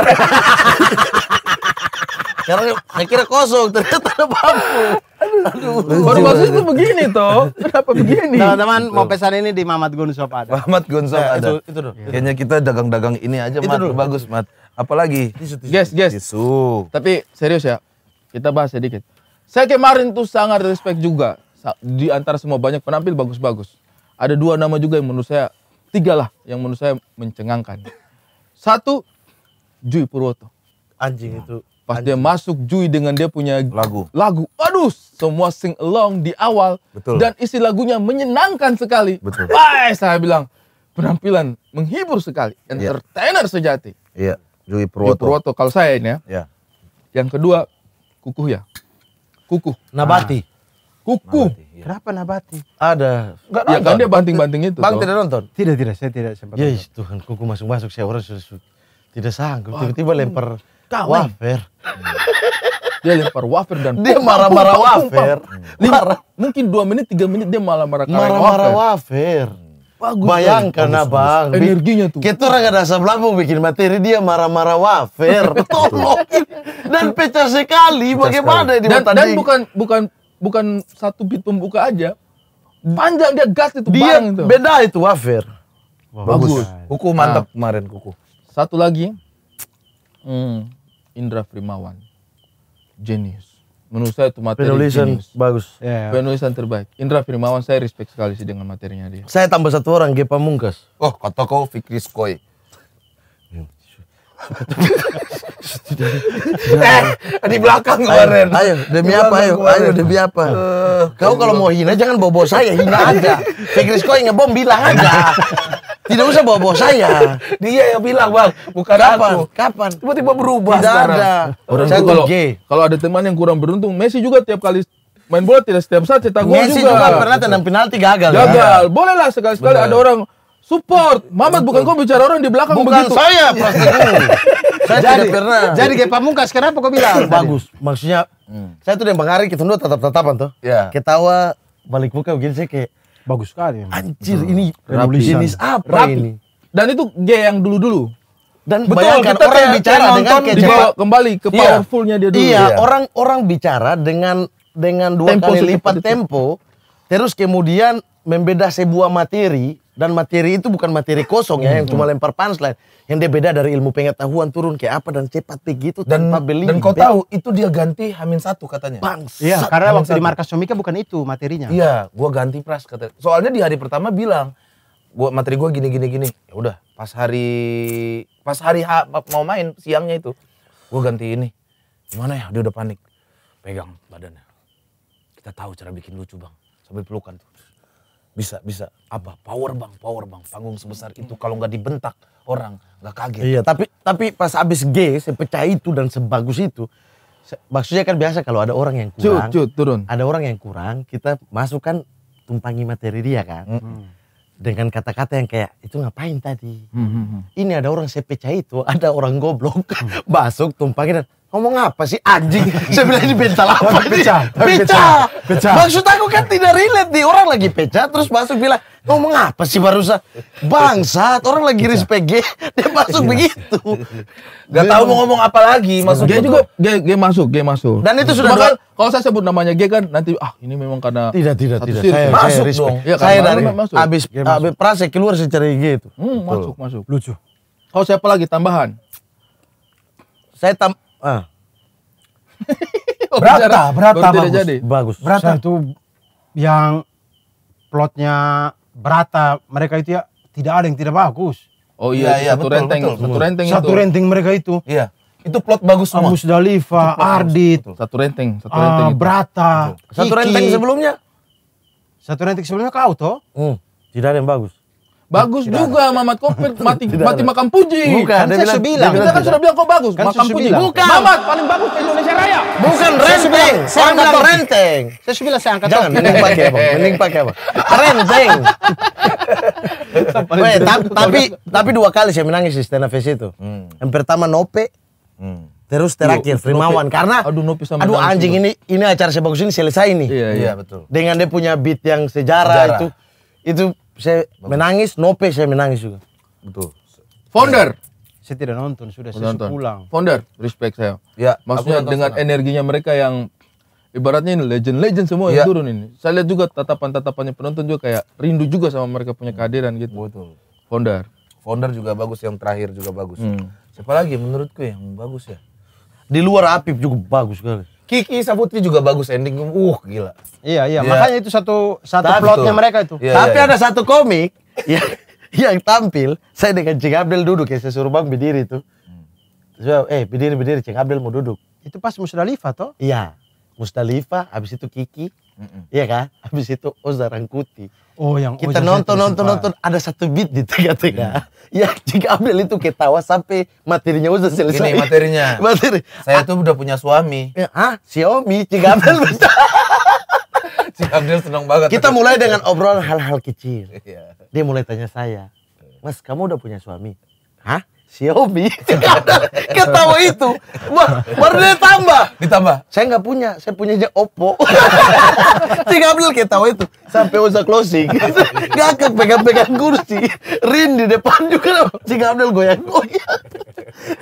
sekarang saya kira kosong, ternyata ada bambu. Aduh, baru itu begini toh. Kenapa begini? Teman-teman mau pesan ini di Mamat Gunso ada. Mamat Gunso eh, ada. Itu, itu Kayaknya kita dagang-dagang ini aja, itu Mat. Bagus, Mat. Apalagi? Tisu, tisu. Yes, yes. Tapi serius ya, kita bahas sedikit. Saya kemarin tuh sangat respect juga di antara semua banyak penampil bagus-bagus. Ada dua nama juga yang menurut saya tiga lah yang menurut saya mencengangkan. Satu, Jui Purwoto. Anjing itu Pas dia masuk Jui dengan dia punya lagu. Lagu. Aduh, semua sing along di awal Betul. dan isi lagunya menyenangkan sekali. Betul. Wah, saya bilang penampilan menghibur sekali, iya. entertainer yeah. sejati. Iya. Yeah. Jui Purwoto. Purwoto kalau saya ini ya. Yeah. Yang kedua Kukuh ya. Kukuh. Nabati. Ah. Kuku. Nabati, iya. Kenapa Nabati? Ada. Enggak Ya kan dia banting-banting itu. Bang toh. tidak nonton? Tidak, tidak. Saya tidak sempat. Ya Tuhan, Kuku masuk-masuk. Saya orang sudah tidak sanggup. Tiba-tiba lempar Kawin. Wafer. dia lempar wafer dan dia marah-marah wafer. Hmm. Marah. Mungkin dua menit, tiga menit dia malah marah Marah-marah wafer. Bagus. Bayangkan bagus, abang. Energinya tuh. Kita orang ada asap lambung bikin materi dia marah-marah wafer. Tolong. dan pecah sekali. bagaimana sekali. Dan, dan bukan bukan bukan satu bit pembuka aja. Panjang dia gas itu dia itu. Beda itu wafer. Bagus. bagus. Kuku mantap nah, kemarin kuku. Satu lagi. Hmm. Indra Primawan. Genius. Menurut saya itu materi Penulisan genius. bagus. Yeah. Ya. Penulisan terbaik. Indra Firmawan saya respect sekali sih dengan materinya dia. Saya tambah satu orang, Gepa Mungkas. Oh, kata kau Fikri Skoy. eh, di belakang kemarin. Ayo, demi apa ayo? Ayo demi apa? Eh, kau kalau mau hina jangan bobo saya, hina aja. Fikri Skoy ngebom bilang aja. Tidak usah bawa-bawa saya. Dia yang bilang, Bang, bukan kapan, aku. Kapan? Tiba-tiba berubah Tidak sekarang. ada. Orang saya kalau kalau ada teman yang kurang beruntung, Messi juga tiap kali main bola tidak setiap saat cetak gol juga. Messi juga pernah tendang penalti gagal. Gagal. Ya? Bolehlah sekali-sekali ada orang support. Mamat bukan kau bicara orang di belakang bukan begitu. Bukan saya, Saya jadi, tidak pernah. Jadi kayak pamungkas, kenapa kau bilang? Bagus. Maksudnya, hmm. saya tuh yang Bang Ari kita dulu tatap-tatapan tuh. Yeah. Ketawa balik muka begini sih kayak bagus sekali. Memang. Anjir, hmm. ini rapi. jenis apa ini? Dan itu G yang dulu-dulu. Dan betul bayangkan kita orang kayak, bicara kayak dengan kayak dibawa kembali ke iya. powerfulnya dia dulu. Iya, orang-orang iya. bicara dengan dengan dua tempo kali lipat itu. tempo, terus kemudian membedah sebuah materi dan materi itu bukan materi kosong ya, yang cuma mm-hmm. lempar punchline. Yang dia beda dari ilmu pengetahuan turun kayak apa dan cepat gitu dan, tanpa beli. Dan kau tahu itu dia ganti Hamin satu katanya. bang Iya, karena waktu satu. di markas Comika bukan itu materinya. Iya, gua ganti pras kata. Soalnya di hari pertama bilang, gua materi gua gini gini gini. Ya udah, pas hari pas hari ha, mau main siangnya itu, gua ganti ini. Gimana ya? Dia udah panik. Pegang badannya. Kita tahu cara bikin lucu, Bang. Sambil pelukan tuh bisa bisa apa power bang power bang panggung sebesar itu kalau nggak dibentak orang nggak kaget iya tapi tapi pas abis G saya pecah itu dan sebagus itu maksudnya kan biasa kalau ada orang yang kurang cuk, cuk, turun ada orang yang kurang kita masukkan tumpangi materi dia kan mm -hmm. dengan kata-kata yang kayak itu ngapain tadi mm -hmm. ini ada orang saya pecah itu ada orang goblok mm -hmm. masuk tumpangi dan ngomong apa sih anjing? Saya bilang ini bental apa ini? Pecah. Pecah. Maksud aku kan tidak relate nih. Orang lagi pecah terus masuk bilang ngomong apa sih barusan? Bangsat, orang lagi respect G, dia masuk iya. begitu. Gak tau mau ngomong apa lagi, masuk dia juga dia, masuk, dia masuk. Dan itu sudah Maka, kalau saya sebut namanya G kan nanti ah ini memang karena tidak tidak tidak saya, masuk saya dong. Iya kan, saya dari masuk. Habis iya, habis prase keluar saya cari G itu. Hmm, masuk masuk. Lucu. Kalau siapa lagi tambahan? Saya tam Ah. Oh, berata, Berata, Berata bagus. Jadi. Bagus. Berata Saya... itu yang plotnya Berata mereka itu ya tidak ada yang tidak bagus. Oh iya, iya, iya satu renteng, satu renteng satu renteng mereka itu. Iya. Itu plot bagus semua. Amus Dalifa, Ardit. Satu renteng, satu ah, renteng. Uh, Berata. Satu renteng sebelumnya? Satu renteng sebelumnya kau toh? Hmm. Tidak ada yang bagus. Bagus tidak juga ada. Mamat kok mati tidak mati ada. makam puji. Bukan, kan saya bilang, bilang, kita kan sudah bilang kok bagus kan makam puji. Bukan. Mamat paling bagus di Indonesia Raya. Bukan renteng. Saya bilang renteng. Saya sudah bilang saya angkat Jangan, mending pakai apa? Mending pakai apa? Renteng. Weh, tapi tapi dua kali saya menangis di stand up itu. Hmm. Yang pertama Nope. Hmm. Terus terakhir Primawan karena aduh Nopi sama aduh anjing ini ini acara sebagus ini selesai nih. Iya iya betul. Dengan dia punya beat yang sejarah, sejarah. itu itu saya Bagus. menangis, Nope saya menangis juga. Betul. Founder. Saya tidak nonton, sudah saya nonton. pulang. Founder, respect saya. Ya, maksudnya dengan sana. energinya mereka yang ibaratnya ini legend-legend semua ya. yang turun ini. Saya lihat juga tatapan-tatapannya penonton juga kayak rindu juga sama mereka punya kehadiran gitu. Betul. Founder. Founder juga bagus, yang terakhir juga bagus. Hmm. Siapa lagi menurutku yang bagus ya? Di luar Apip juga bagus kali. Kiki Saputri juga bagus ending. Uh, gila. Iya, iya. Yeah. Makanya itu satu satu Tantu. plotnya mereka itu. Yeah, Tapi yeah, ada iya. satu komik yang, yang tampil, saya dengan Cing Abdel duduk ya, saya suruh Bang berdiri itu. Terus, hmm. eh, berdiri berdiri Cing Abdel mau duduk. Itu pas Musdalifah toh? Iya. Mustalifa, habis itu Kiki, mm -mm. iya kan? Habis itu Rangkuti. Oh, yang kita Oza nonton nonton nonton ada satu beat di tengah-tengah. Mm. Ya, jika ambil itu ketawa sampai materinya Oza selesai. Ini materinya. Materi. Saya ah. tuh udah punya suami. Ya, ah, Xiaomi, jika ambil bentar. Cik Abdul senang banget. Kita mulai dengan obrolan hal-hal kecil. Iya. Dia mulai tanya saya, Mas kamu udah punya suami? Hah? Xiaomi Ketawa itu Wah, baru dia tambah ditambah saya nggak punya saya punya aja Oppo Tiga ketawa ketawa itu sampai usah closing nggak ke pegang-pegang kursi Rin di depan juga Tiga goyang-goyang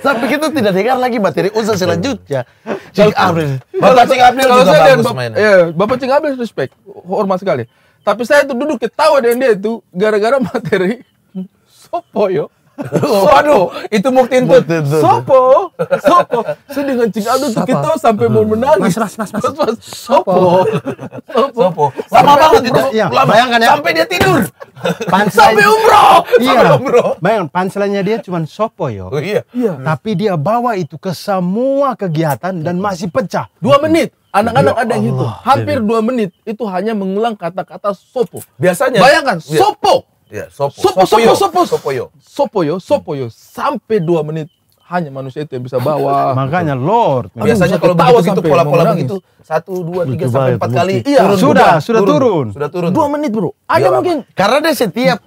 sampai kita tidak dengar lagi materi usah selanjutnya Cing Abdul iya, Bapak Cing Abdul kalau bagus Bapak, mainnya. ya, Bapak Cing respect hormat sekali tapi saya itu duduk ketawa dengan dia itu gara-gara materi sopo yo Waduh, itu mukti tuh. Sopo, sopo. Saya dengan Cing Aldo tuh kita sampai mau hmm. menangis. Mas, mas, mas, mas. mas. Sopo, sopo. sopo. Lama banget itu. Ya, Bayangkan ya. Sampai dia tidur. Pansel... Sampai umroh. Iya. Sampai umroh. Bayangkan panselnya dia cuma sopo yo. Oh, iya. iya. Tapi dia bawa itu ke semua kegiatan dan masih pecah. Dua menit. Anak-anak ya ada yang itu. Hampir dua menit itu hanya mengulang kata-kata sopo. Biasanya. Bayangkan, iya. sopo Ya, sopo. Sopo, sopo, sopo, sopo yo. Sopo yo, sopo yo. Sampai dua menit hanya manusia itu yang bisa bawa. Makanya Lord. Aduh, biasanya kalau begitu gitu, itu pola-pola begitu satu dua tiga sampai empat kali. Iya turun, sudah bro. sudah turun. turun. Sudah turun. Dua menit bro. Ada iya, mungkin. Apa? Karena dia setiap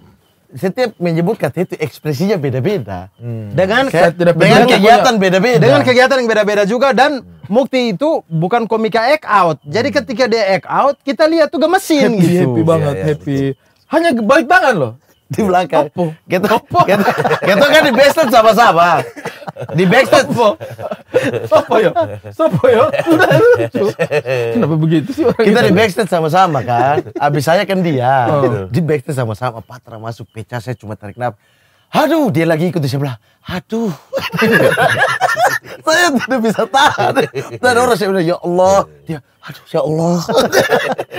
setiap menyebut kata itu ekspresinya beda-beda. Hmm. Dengan Saya tidak dengan kegiatan beda-beda. Dengan iya. kegiatan yang beda-beda juga dan Mukti itu bukan komika act out. Jadi hmm. ketika dia act out, kita lihat tuh gemesin happy, gitu. Happy banget, ya, ya, happy. Betul hanya balik tangan loh di belakang. Apa? Gitu, Apa? gitu, kita kan di backstage sama-sama. Di backstage. Apa Sopo yo. Sopo yo. Kenapa begitu sih orang Kita di backstage sama-sama kan. Abis saya kan dia. Oh. Di backstage sama-sama. Patra masuk, pecah saya cuma tarik nafas aduh dia lagi ikut di sebelah, aduh. saya tidak bisa tahan. Dan orang saya bilang, ya Allah. Dia, aduh ya Allah.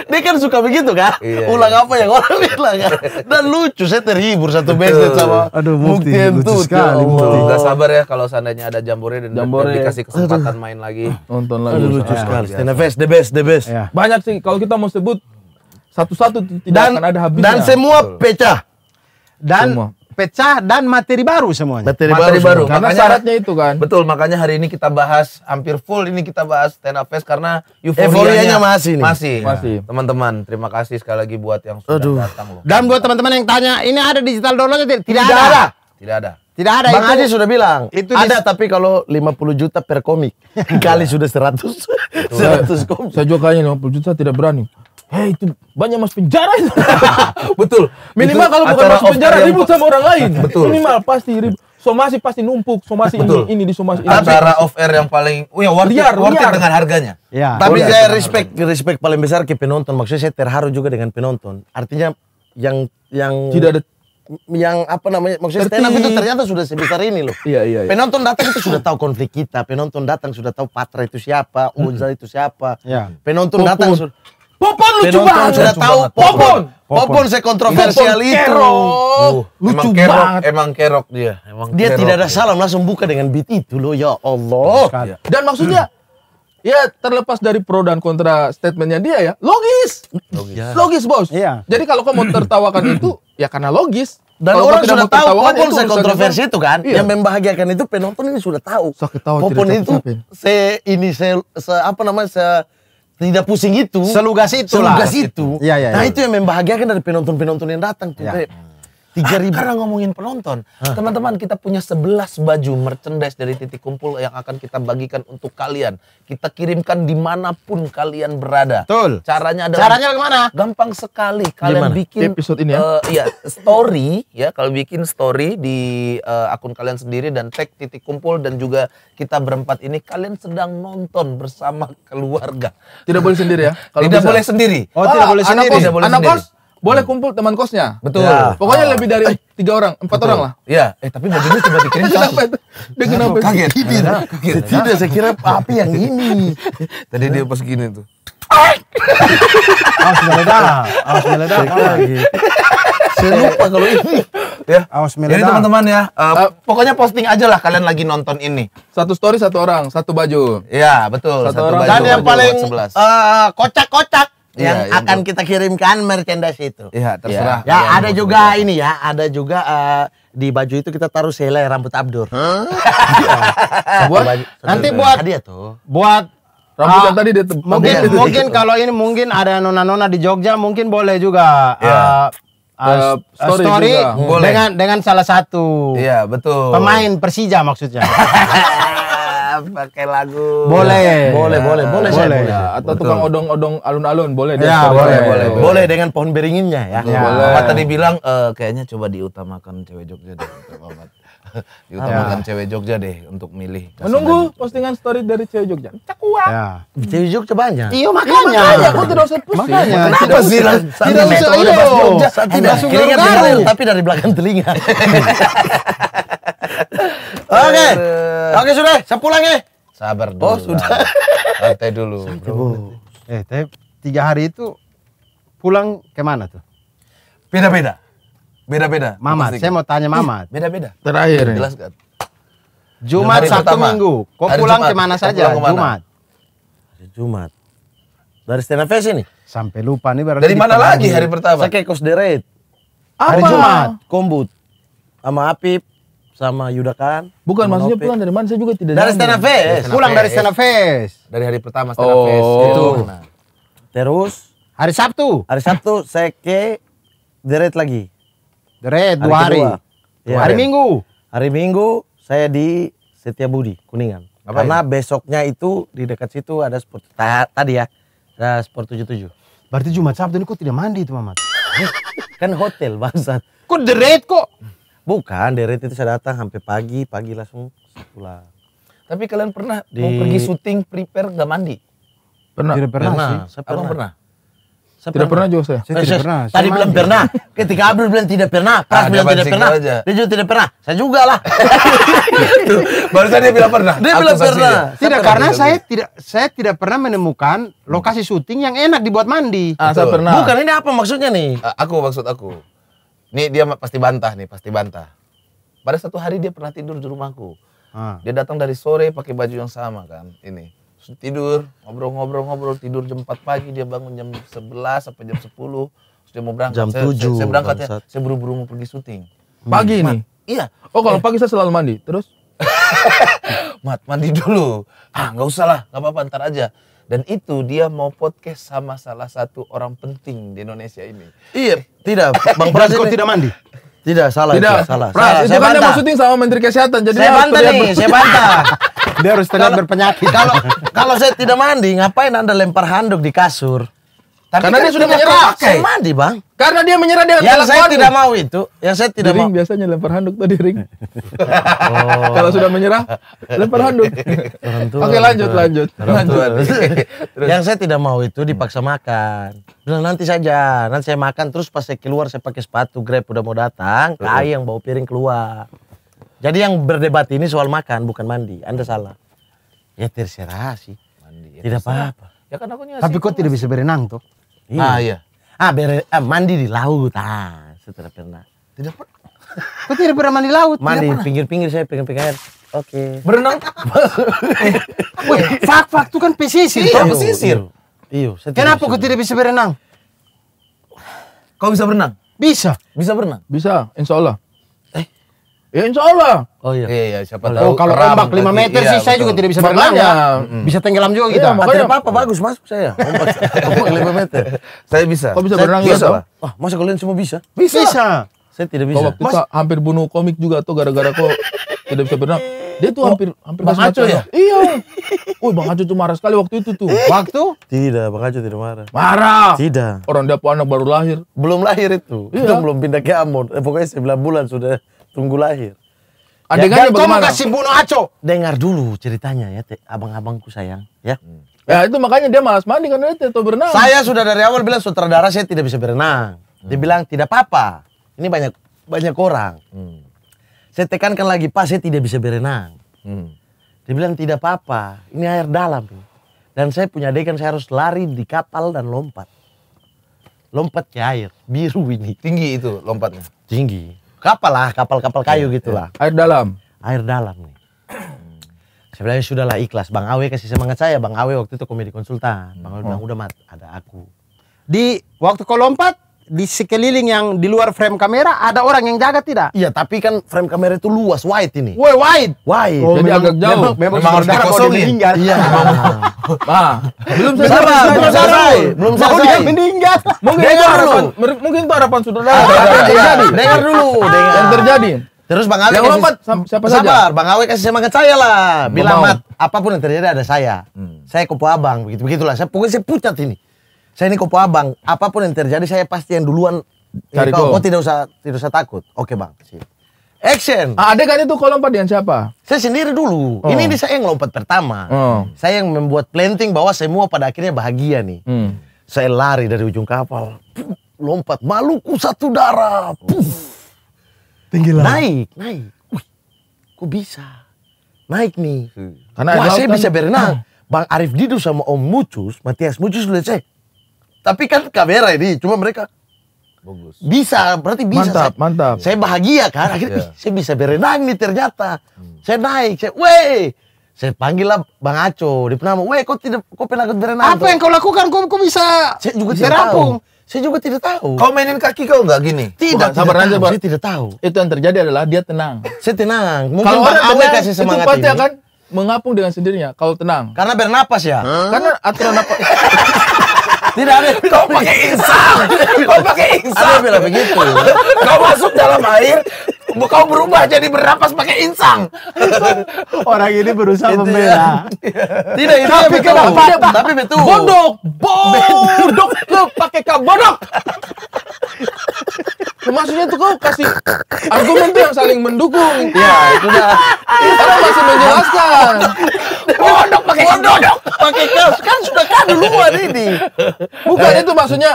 dia kan suka begitu kan. Iya, iya. Ulang apa yang orang bilang kan. Dan lucu, saya terhibur satu besok sama aduh, Mukti lucu ya sekali. Gak sabar ya kalau seandainya ada jambore dan, jambore. dan dikasih kesempatan main lagi. Nonton lagi. Aduh, lucu ya, sekali. The best, the best, the best. Ya. Banyak sih, kalau kita mau sebut satu-satu tidak dan, akan ada habisnya. Dan semua pecah. Dan pecah dan materi baru semuanya. Materi, materi baru, baru. Karena makanya, syaratnya itu kan. Betul, makanya hari ini kita bahas hampir full ini kita bahas stand up fest karena euforianya masih nih. Masih. Ya. Masih. Teman-teman, terima kasih sekali lagi buat yang sudah Aduh. datang loh. Dan buat teman-teman yang tanya, ini ada digital download tidak, tidak ada. ada. Tidak ada. Tidak ada. Bang Haji sudah bilang. Itu ada tapi kalau 50 juta per komik kali sudah 100. 100 komik. Saya juga kayaknya 50 juta tidak berani. Ya itu banyak masuk penjara itu. betul. Minimal kalau bukan masuk penjara ribut sama orang lain. Betul. Minimal pasti ribut. Somasi pasti numpuk, somasi betul. ini ini di somasi ini. Antara off air yang paling oh ya worth liar, it, worth liar. it dengan harganya. Ya. Tapi oh, saya respect harganya. respect paling besar ke penonton. Maksudnya saya terharu juga dengan penonton. Artinya yang yang tidak ada yang apa namanya maksudnya stand itu ternyata sudah sebesar ini loh. Iya, iya, iya. Penonton datang itu sudah tahu konflik kita, penonton datang sudah tahu Patra itu siapa, hmm. Unza itu siapa. Iya. Penonton Pupu. datang Popon lucu banget. Sudah tahu Popon. Popon saya kontroversial Popon itu. Kerok. Lucu emang kerok, banget. Emang kerok dia. Emang dia kerok. tidak ada salam langsung buka dengan beat itu loh ya Allah. Dan maksudnya ya terlepas dari pro dan kontra statementnya dia ya logis logis, iya. logis bos iya. jadi kalau kamu tertawakan itu ya karena logis dan kalo orang sudah tahu Popon saya kontroversi itu kan iya. yang membahagiakan itu penonton ini sudah tahu Popon itu saya ini apa namanya saya tidak pusing itu. Selugas itu Selugas itu. Ya, ya, ya. Nah iya. itu yang membahagiakan dari penonton-penonton yang datang tuh. Ya. Tiga ribu. Karena ngomongin penonton, teman-teman kita punya 11 baju merchandise dari titik kumpul yang akan kita bagikan untuk kalian. Kita kirimkan dimanapun kalian berada. Betul. Caranya adalah. Caranya kemana? Gampang sekali. Kalian Gimana? bikin di episode ini ya. Uh, ya story ya. Kalau bikin story di uh, akun kalian sendiri dan tag titik kumpul dan juga kita berempat ini kalian sedang nonton bersama keluarga. Tidak boleh sendiri ya. Kalau tidak bisa. boleh sendiri. Oh, oh tidak ah, boleh sendiri. Anak, tidak Bos, boleh hmm. kumpul teman kosnya. Betul. Ya. Pokoknya ah. lebih dari eh. tiga orang, empat orang lah. Iya. Eh tapi mobilnya cuma dikirim satu. kenapa itu? Dia kenapa? Kaget. Bibir. Kaget. Tidak, saya kira api yang ini. Tadi dia pas gini tuh. Awas meledak, awas meledak lagi. Gitu. Saya lupa kalau ini. Ya. Awas meledak. Jadi teman-teman ya, uh, uh, pokoknya posting aja lah kalian lagi nonton ini. Satu story satu orang, satu baju. Iya, betul. Satu, satu orang, baju. Dan yang paling eh, kocak-kocak yang ya, akan yang... kita kirimkan merchandise itu. Iya, terserah. Ya, ya ada juga ini ya, ada juga uh, di baju itu kita taruh selai rambut Abdur. Huh? buat nanti buat dia tuh. Buat rambut uh, tadi dia mungkin dia mungkin kalau ini mungkin ada nona-nona di Jogja mungkin boleh juga yeah. Iya. uh, eh, Uh, story, story juga. dengan dengan salah satu. Iya, betul. Pemain Persija maksudnya. pakai lagu. Ya, ya, boleh. Boleh, boleh, boleh, boleh. boleh. Ya, atau Betul. tukang odong-odong alun-alun boleh Ya, boleh, boleh, boleh, boleh. Boleh dengan pohon beringinnya ya. ya. Boleh. Mama tadi bilang e, kayaknya coba diutamakan cewek Jogja deh diutamakan ya. cewek Jogja deh untuk milih. Menunggu postingan story dari cewek Jogja. cakuan Ya. Cewek Jogja banyak. Iya, iya makanya. aku tidak usah pusing. Makanya. Kenapa sih? Tidak usah itu. Tidak. tidak tapi dari belakang telinga. Oke. Oke sudah, saya pulang ya. Sabar oh, dulu. Oh, sudah. Santai dulu, Santai, Bro. Eh, tapi tiga hari itu pulang kemana tuh? Beda-beda. Beda-beda. Mama, saya mau tanya Mama. Beda-beda. Terakhir. Jelaskan. Jumat satu pertama. minggu. Kok hari pulang Jumat. kemana saja? kemana? Jumat. Jumat. Dari Stena Fest ini? Sampai lupa nih berarti. Dari mana lagi hari pertama? Saya ke Kos Deret. Apa? Hari Jumat, Kombut. Sama Apip sama Yuda kan? Bukan maksudnya pulang dari mana? Saya juga tidak dari Stena Fest. Pulang dari Stena Fest. Dari hari pertama Stand oh, ya. Itu. Nah. Terus hari Sabtu. Hari Sabtu saya ke Deret lagi. Deret dua hari. Hari. Ya, hari Minggu. Hari Minggu saya di Setiabudi Kuningan. Apa Karena ya? besoknya itu di dekat situ ada sport tadi ya. Ada sport 77. Berarti Jumat Sabtu ini kok tidak mandi itu Mamat? kan hotel bangsat. Kok deret kok? Bukan, dari itu saya datang sampai pagi, pagi langsung pulang. Tapi kalian pernah di... mau pergi syuting prepare gak mandi? Pernah. Tidak pernah, pernah. sih. Saya pernah. pernah. Saya tidak pernah, pernah juga saya. Eh, saya eh, tidak saya, pernah. Tadi bilang pernah. Ketika Abdul bilang tidak pernah, Pras ah, bilang tidak pernah. Aja. Dia juga tidak pernah. Saya juga lah. Baru gitu. Barusan dia bilang pernah. Dia bilang pernah. Tidak, tidak karena tidak saya tidak saya tidak pernah menemukan lokasi syuting yang enak dibuat mandi. Ah, saya pernah. Bukan ini apa maksudnya nih? Ah, aku maksud aku. Ini dia pasti bantah nih, pasti bantah. Pada satu hari dia pernah tidur di rumahku. Ah. Dia datang dari sore pakai baju yang sama kan, ini. Terus tidur, ngobrol-ngobrol-ngobrol, tidur jam 4 pagi, dia bangun jam 11 sampai jam 10. Terus dia mau berangkat. Jam saya, 7. Saya, saya berangkat ya, saya buru-buru mau pergi syuting. Hmm. Pagi ini. Iya. Oh kalau eh. pagi saya selalu mandi, terus? Mat, mandi dulu. Ah nggak usah lah, gak apa-apa, ntar aja dan itu dia mau podcast sama salah satu orang penting di Indonesia ini. Iya, tidak. Bang Pras kok tidak mandi? Tidak, salah. Tidak, itu, salah. Pras, salah. itu kan mau syuting sama Menteri Kesehatan. Jadi saya bantah nih, saya bantah. dia harus terlihat berpenyakit. Kalau kalau saya tidak mandi, ngapain Anda lempar handuk di kasur? Tapi karena kan dia sudah menyerah. Pakai. Mandi, Bang. Karena dia menyerah dia Yang saya tidak mau itu, yang saya tidak mau. biasanya lempar handuk tadi, Ring. oh. Kalau sudah menyerah, lempar handuk. Oke, lanjut, lanjut. lanjut. yang saya tidak mau itu dipaksa makan. Bilang nanti saja, nanti saya makan terus pas saya keluar saya pakai sepatu Grab udah mau datang, kai yang bawa piring keluar. Jadi yang berdebat ini soal makan bukan mandi. Anda salah. Ya terserah sih. Mandi, ya, tidak apa-apa. Ya kan aku Tapi kok tidak bisa berenang tuh. Iya. Ah iya. Ah, ber eh, ah, mandi di laut. Ah, saya tidak pernah. Tidak pernah. Kok tidak pernah mandi laut? Mandi pinggir-pinggir saya pinggir-pinggir air. Oke. Okay. Berenang? Eh, Woi, fak-fak itu kan pesisir. Iya, pesisir. Iya, iya Kenapa kau tidak bisa berenang? Kau bisa berenang? Bisa. Bisa berenang? Bisa, insya Allah. Ya insya Allah. Oh iya. Iya, iya siapa oh, tahu. Oh, kalau ombak 5 meter iya, sih betul. saya juga tidak bisa berenang ya. Hmm. Bisa tenggelam juga kita. Iya, makanya apa, apa bagus masuk saya. Ombak, 5 meter. Saya bisa. Kok bisa berenang ya? Wah, masa kalian semua bisa? Bisa. Bisa. Saya tidak bisa. Kau waktu Mas... hampir bunuh komik juga tuh gara-gara kok tidak bisa berenang. Dia tuh hampir oh, hampir Bang Aco ya? Iya. Woi, Bang Aco tuh marah sekali waktu itu tuh. Waktu? Tidak, Bang Aco tidak marah. Marah? Tidak. Orang dapat anak baru lahir. Belum lahir itu. Iya. Itu belum pindah ke Ambon. Eh, pokoknya 9 bulan sudah tunggu lahir. Adegannya ya, kau mau kasih bunuh Aco? Dengar dulu ceritanya ya, abang-abangku sayang, ya. Hmm. Ya itu makanya dia malas mandi karena dia tidak berenang. Saya sudah dari awal bilang sutradara saya tidak bisa berenang. Hmm. Dia bilang tidak apa-apa. Ini banyak banyak orang. Hmm. Saya tekankan lagi pas saya tidak bisa berenang. Hmm. Dia bilang tidak apa-apa. Ini air dalam. Dan saya punya dekan saya harus lari di kapal dan lompat. Lompat ke air biru ini. Tinggi itu lompatnya. Tinggi kapal lah, kapal-kapal kayu iya, gitu lah. Iya. Air dalam. Air dalam nih. sebenarnya bilang sudahlah ikhlas. Bang Awe kasih semangat saya. Bang Awe waktu itu komedi konsultan. Bang Awe oh. bilang udah mat, ada aku. Di waktu kau lompat, di sekeliling yang di luar frame kamera ada orang yang jaga tidak? Iya, tapi kan frame kamera itu luas, wide ini. Woi, wide. Wide. Oh, Jadi memang, agak jauh. Memang, memang, memang harus dikosongin. Iya. Nah, belum selesai. Belum selesai. Belum selesai. Mau dia meninggal. Mungkin itu harapan, mungkin itu harapan saudara. Dengar dulu, dengar. Yang terjadi. Terus Bang Awe yang lompat siapa sabar, saja? Bang Awe kasih semangat saya lah. Bilang mat, apapun yang terjadi ada saya. Hmm. Saya kupu abang, begitu begitulah. Saya pokoknya saya pucat ini. Saya ini kopo abang. Apapun yang terjadi saya pasti yang duluan. Ya, Cari kau, kau tidak usah tidak usah takut. Oke bang. Action. Ah, ada kan itu kau dengan siapa? Saya sendiri dulu. Oh. Ini, ini saya yang lompat pertama. Oh. Saya yang membuat planting bahwa semua pada akhirnya bahagia nih. Hmm. Saya lari dari ujung kapal. Puh, lompat Maluku satu darah. Puff. Tinggi lah. Naik, naik. Wih, kok bisa? Naik nih. Karena Wah, saya bisa berenang. Ah. Bang Arif Didu sama Om Mucus, Matias Mucus sudah cek. Tapi kan kamera ini, cuma mereka Bagus. Bisa, berarti bisa. Mantap, saya, mantap. Saya bahagia kan, akhirnya yeah. saya bisa berenang nih ternyata. Hmm. Saya naik, saya, weh. Saya panggil lah Bang Aco di Penama. Weh, kok tidak, kok pernah ikut berenang? Apa tuh? yang kau lakukan? Kau, kau bisa. Saya juga tidak tahu. Saya juga tidak tahu. Kau mainin kaki kau nggak gini? Tidak, Bukan, sabar aja, Saya tidak tahu. Itu yang terjadi adalah dia tenang. Saya tenang. Mungkin Kalau orang tenang, kasih semangat itu pasti ini. akan mengapung dengan sendirinya kalau tenang. Karena bernapas ya? Hmm? Karena aturan apa? Tidak ada. Kau pakai insang. Kau pakai insang. Ada bilang begitu. Kau masuk dalam air, kau berubah jadi bernapas pakai insang. Orang ini berusaha itu membela. Tidak itu tapi kenapa? Tapi betul. Bodok, bodok, pakai kau bodok maksudnya tuh kau kasih argumen tuh yang saling mendukung ya itu dah kalau masih menjelaskan bodok pakai bodok pakai kaos kan sudah kan duluan ini bukan itu maksudnya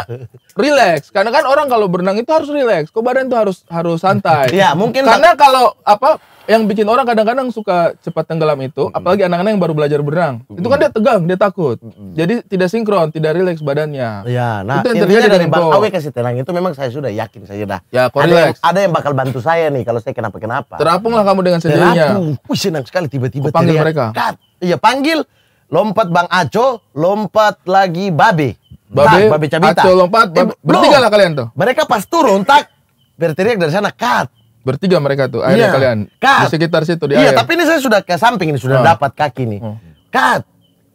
relax karena kan orang kalau berenang itu harus relax kok badan tuh harus harus santai ya mungkin karena kalau apa yang bikin orang kadang-kadang suka cepat tenggelam itu, mm -hmm. apalagi anak-anak yang baru belajar berenang. Mm -hmm. Itu kan dia tegang, dia takut. Mm -hmm. Jadi tidak sinkron, tidak rileks badannya. Iya, nah itu yang terjadi dari Bang Awe kasih tenang itu memang saya sudah yakin saya dah. Ya, ada yang, ada yang bakal bantu saya nih kalau saya kenapa-kenapa. Terapunglah kamu dengan sendirinya. Terapung, Wih, senang sekali tiba-tiba panggil mereka. Kat. Iya, panggil lompat Bang Aco, lompat lagi Babe. Babe, tak, Babe Cabita. Aco lompat, babe. Eh, bertiga lah kalian tuh. Mereka pas turun tak berteriak dari sana, kat Bertiga mereka tuh akhirnya yeah. kalian cut. di sekitar situ di Iya, air. tapi ini saya sudah ke samping ini sudah oh. dapat kaki nih. Oh. Kat.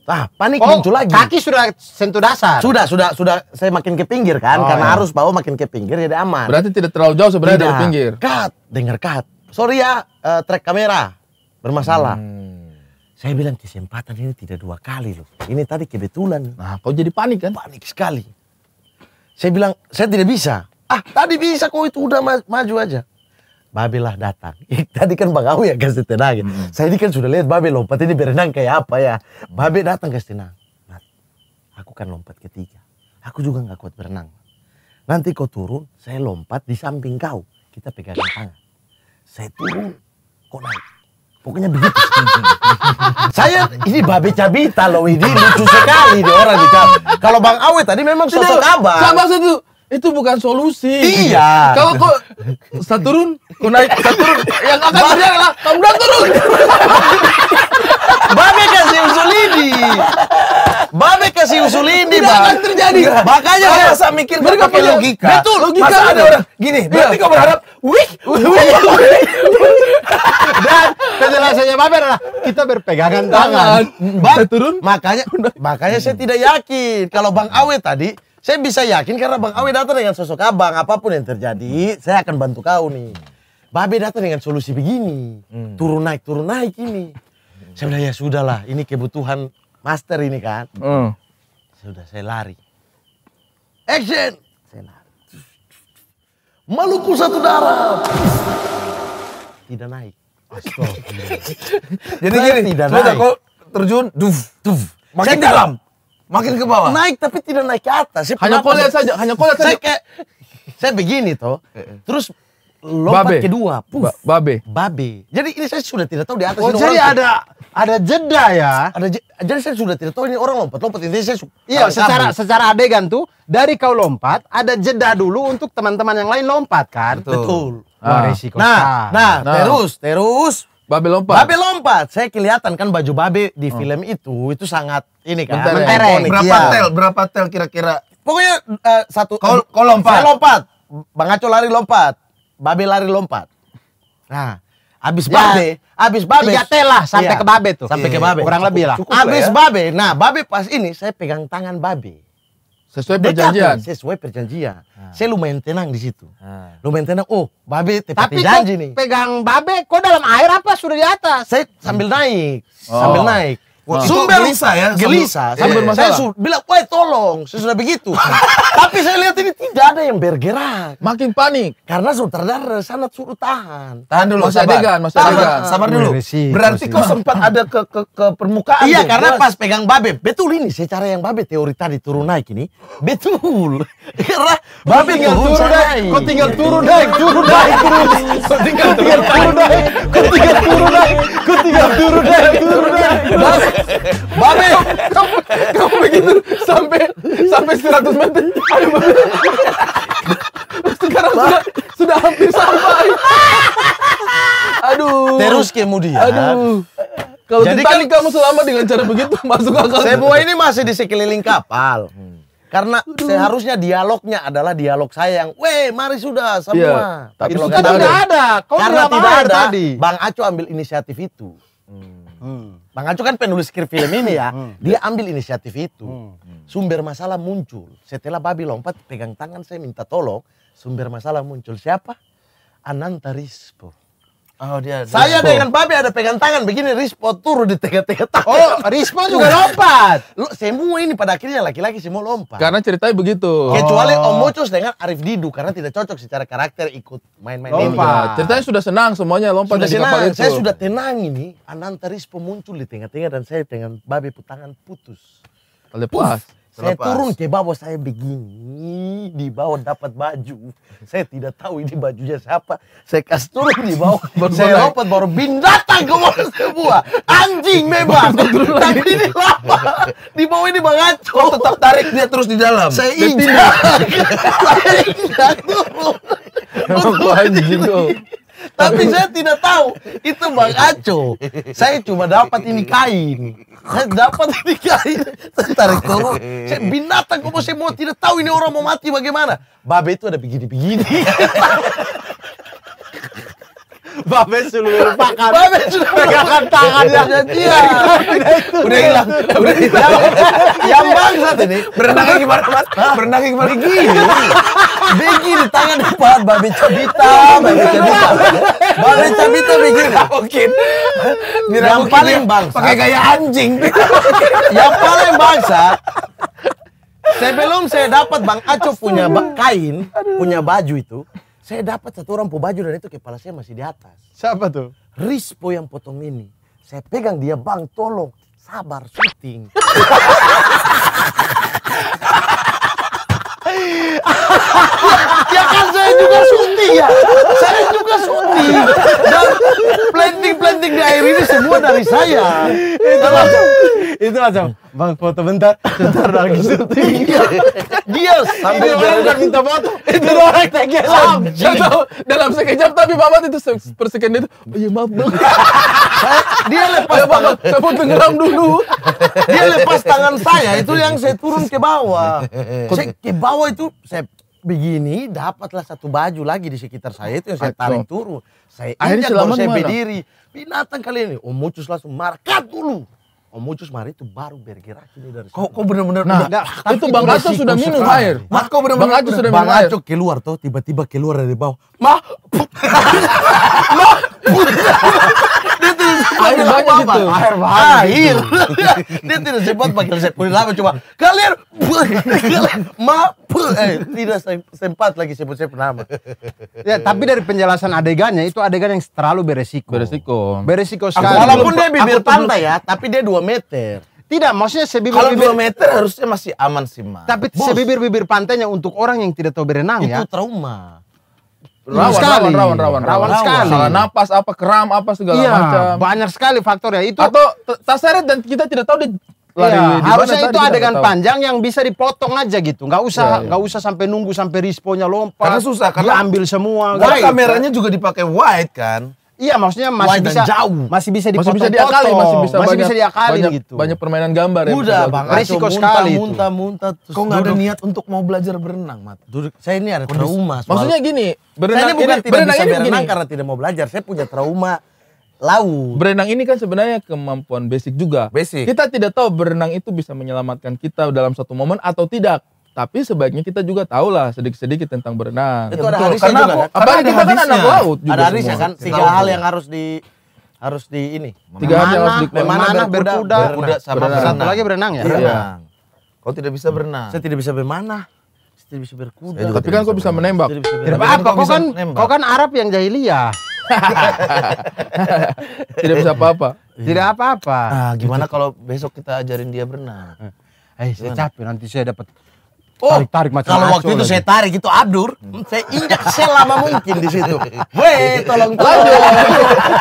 Ah, panik oh, muncul lagi. Kaki sudah sentuh dasar. Sudah, sudah, sudah saya makin ke pinggir kan oh, karena iya. arus bawah makin ke pinggir jadi aman. Berarti tidak terlalu jauh sebenarnya tidak. dari pinggir. Kat, dengar Kat. Sorry ya, uh, eh, track kamera bermasalah. Hmm. Saya bilang kesempatan ini tidak dua kali loh. Ini tadi kebetulan. Nah, kau jadi panik kan? Panik sekali. Saya bilang, saya tidak bisa. Ah, tadi bisa kok itu udah maju aja lah datang. Tadi kan Bang Awi yang kasih tenang. Ya. Saya ini kan sudah lihat Babe lompat ini berenang kayak apa ya. Babe datang kasih tenang. Mat, nah, aku kan lompat ketiga. Aku juga nggak kuat berenang. Nanti kau turun, saya lompat di samping kau. Kita pegang tangan. Saya turun, kau naik. Pokoknya begitu. saya ini babi cabita loh ini lucu sekali di orang di Kalau Bang Awi tadi memang sosok abang. Saya itu itu bukan solusi. Iya. Kalau kau satu turun, kau naik satu turun, yang akan terjadi adalah kamu udah turun. Babe kasih usul ini. Babe kasih usul ini, Tidak akan terjadi. Makanya saya rasa mikir mereka pakai logika. Betul, logika. Masa ada orang gini, iya. berarti kau berharap wih, wih, wih. Dan penjelasannya Babe adalah kita berpegangan tangan. Bang, turun. Makanya makanya saya tidak yakin kalau Bang Awe tadi saya bisa yakin karena Bang Awe datang dengan sosok abang, apapun yang terjadi, saya akan bantu kau nih. Babe datang dengan solusi begini, hmm. turun naik, turun naik ini. Hmm. Saya bilang ya sudahlah, ini kebutuhan master ini kan. Hmm. Sudah saya lari. Action! Saya lari. Maluku satu darah. Tidak naik. Astaga. Jadi gini, tidak naik. Kau terjun, duf, duf. Makin dalam. Makin ke bawah. Naik tapi tidak naik ke atas. Sih, hanya kolek saja, hanya kolek saja. Saya kayak saya begini toh. Eh, eh. Terus lompat babe. kedua, puf. Ba babe. Babe. Jadi ini saya sudah tidak tahu di atas oh, ini jadi ada tuh. ada jeda ya. Ada je jadi saya sudah tidak tahu ini orang lompat lompat ini saya Iya, secara secara adegan tuh dari kau lompat ada jeda dulu untuk teman-teman yang lain lompat kan? Betul. Betul. Ah. Nah, nah, nah, terus terus Babe lompat. Babe lompat. Saya kelihatan kan baju Babe di hmm. film itu itu sangat ini kan. Bentar, Bentar, Ya. Berapa iya. tel? Berapa tel kira-kira? Pokoknya uh, satu Kau, eh, kau lompat. Saya lompat. Bang Aco lari lompat. Babe lari lompat. Nah, abis ya. Babe, habis Babe. Tiga tel lah sampai iya. ke Babe tuh. Sampai iya. ke Babe. Kurang lebih lah. Cukup abis ya. Babe. Nah, Babe pas ini saya pegang tangan Babe. Sesuai perjanjian. Dekat, sesuai perjanjian. Ah. Saya lumayan tenang di situ. Ah. Lumayan tenang. Oh, Babe tepati Tapi janji nih. pegang Babe, kok dalam air apa sudah di atas? Saya sambil naik, oh. sambil naik. Wow. itu sumber gelisah ya, gelisah. Iya. Sumber, masalah. Saya su- bilang, wah tolong, saya sudah begitu. Tapi saya lihat ini tidak ada yang bergerak. Makin panik. Karena terdengar sangat suruh tahan. Tahan dulu, mas adegan, mas adegan. Sabar dulu. Berarti kau sempat ada ke, ke, ke permukaan. Iya, karena pas pegang babe. Betul ini, secara yang babe teori tadi turun naik ini. Betul. Karena babe tinggal turun naik. Kau tinggal turun naik, turun naik terus. Kau tinggal turun naik, kau tinggal turun naik, kau tinggal turun naik, turun naik. Babe, kamu, kamu begitu sampai sampai 100 meter. Ayo, Babe. Sekarang sudah sudah hampir sampai. Aduh. Terus kemudian. Aduh. Kalau Jadi kan, kamu selamat dengan cara begitu masuk akal. Sebuah ini masih di sekeliling kapal. Hmm. Karena Aduh. seharusnya dialognya adalah dialog saya yang, weh mari sudah iya, semua. Ya, tapi itu kan tidak ada. Kau Karena tidak ada tadi. Bang Aco ambil inisiatif itu. Hmm. Hmm. Bang Aco kan penulis skrip film ini ya, hmm. dia ambil inisiatif itu. Hmm. Sumber masalah muncul. Setelah babi lompat pegang tangan saya minta tolong, sumber masalah muncul. Siapa? Ananta Rispo. Oh dia. Saya Rispo. dengan babi ada pegang tangan begini Rispo turun di tengah-tengah tangan. Oh Rispo juga lompat. Lu semua ini pada akhirnya laki-laki semua lompat. Karena ceritanya begitu. Kecuali oh. Om Mocos dengan Arif Didu karena tidak cocok secara karakter ikut main-main ini. Lompat. Iya, ceritanya sudah senang semuanya lompat sudah senang. Itu. Saya sudah tenang ini. Ananta Rispo muncul di tengah-tengah dan saya dengan babi tangan putus. Lepas. Puff. Saya turun ke bawah saya begini, di bawah dapat baju. Saya tidak tahu ini bajunya siapa. Saya kasih turun di bawah, Baru saya lompat baru binatang bawah semua. Anjing memang. Tapi ini lama. Di bawah ini mengacau. Oh, tetap tarik dia terus di dalam. Saya injak. saya injak turun. Anjing tapi saya tidak tahu itu Bang Aco. Saya cuma dapat ini kain. Saya dapat ini kain. Saya tarik dulu. Saya binatang kok saya mau tidak tahu ini orang mau mati bagaimana. Babe itu ada begini-begini. Babes sudah melupakan. Babes sudah yang tangannya. Iya, iya. Udah hilang. Udah hilang. Iya. Yang bangsat ini. Berenangnya gimana mas? Berenangnya gimana? Begi di tangan depan. babi cabita. babi iya. cabita. Babes cabita begi. mungkin. Yang paling ya. bangsat. Pakai gaya anjing. Yang paling bangsat. Sebelum saya dapat Bang Aco punya kain, punya baju itu, saya dapat satu orang po baju dan itu kepala saya masih di atas. Siapa tuh? Rispo yang potong ini. Saya pegang dia, bang tolong sabar syuting. ya kan saya juga syuting ya. Saya juga syuting. Dan planting-planting di air ini semua dari saya. Itu macam. Itu macam Bang foto bentar, bentar lagi syuting. Dia sambil orang minta foto. Itu orang tegel. Dalam sekejap tapi bapak itu second itu. Oh iya maaf bang. Dia lepas tangan. Saya mau tenggelam dulu. Dia lepas tangan saya itu yang saya turun ke bawah. Saya ke bawah itu saya begini dapatlah satu baju lagi di sekitar saya itu yang saya tarik turun. Saya injak baru saya berdiri. Binatang kali ini. Om oh, Mucus langsung marah. dulu. Omucus Mari itu baru bergerak ini dari Kok kok benar-benar nah, enggak, nah, itu nah, Bang Aco sudah minum air. Ma, kok benar Bang Aco sudah minum air. Bang Aco keluar tuh tiba-tiba keluar dari bawah. Ma, Ma. Ah, iya. dia tidak sempat air bilang apa apa air air dia tidak sempat panggil saya kulit cuma kalian mampu eh tidak sempat lagi sebut saya nama ya tapi dari penjelasan adegannya itu adegan yang terlalu beresiko beresiko beresiko sekali walaupun dia bibir pantai ya tapi dia dua meter tidak, maksudnya sebibir Kalau bibir, meter harusnya masih aman sih, Mas. Tapi sebibir-bibir pantainya untuk orang yang tidak tahu berenang itu ya. Itu trauma. Rawan, sekali. rawan, rawan, rawan, rawan, rawan sekali. Salah napas, apa kram, apa segala iya, macam. Banyak sekali faktornya ya itu. Atau terseret dan kita tidak tahu di lari iya, di harusnya itu adegan panjang yang bisa dipotong aja gitu nggak usah nggak iya, iya. usah sampai nunggu sampai responnya lompat karena susah karena ambil semua karena kameranya kan? juga dipakai wide kan Iya, maksudnya masih Wide bisa jauh. Masih bisa dipotong masih bisa diakali, masih bisa masih banyak, bisa diakali banyak, gitu. Banyak permainan gambar ya. Udah, Bang. Risiko muntah, sekali. Muntah, muntah, terus Kok nggak ada niat untuk mau belajar berenang, Mat? Duduk. Saya ini ada trauma. Soal. Maksudnya gini, berenang saya ini bukan tidak berenang bisa ini berenang karena tidak mau belajar. Saya punya trauma laut. Berenang ini kan sebenarnya kemampuan basic juga. Basic. Kita tidak tahu berenang itu bisa menyelamatkan kita dalam satu momen atau tidak tapi sebaiknya kita juga tahu lah sedikit-sedikit tentang berenang. Itu ya, ada harisnya juga. kan? kita kan anak laut juga. Ada harisnya kan tiga hal yang harus di harus di ini. Tiga hal yang harus di mana berkuda, berkuda, berkuda sama berenang. Satu lagi berenang ya. Iya. Berenang. Kau tidak bisa berenang. Saya tidak bisa bermanah. Saya tidak bisa berkuda. Tapi kan kau bisa menembak. Tidak apa-apa. Kau kan kau kan Arab yang jahiliyah. tidak bisa apa-apa. Iya. Tidak apa-apa. Ah, gimana kalau besok kita ajarin dia berenang? Eh, eh saya capek nanti saya dapat Oh, tarik tarik macam Kalau waktu itu lagi. saya tarik itu Abdur, saya injak selama mungkin di situ. Weh, tolong tolong,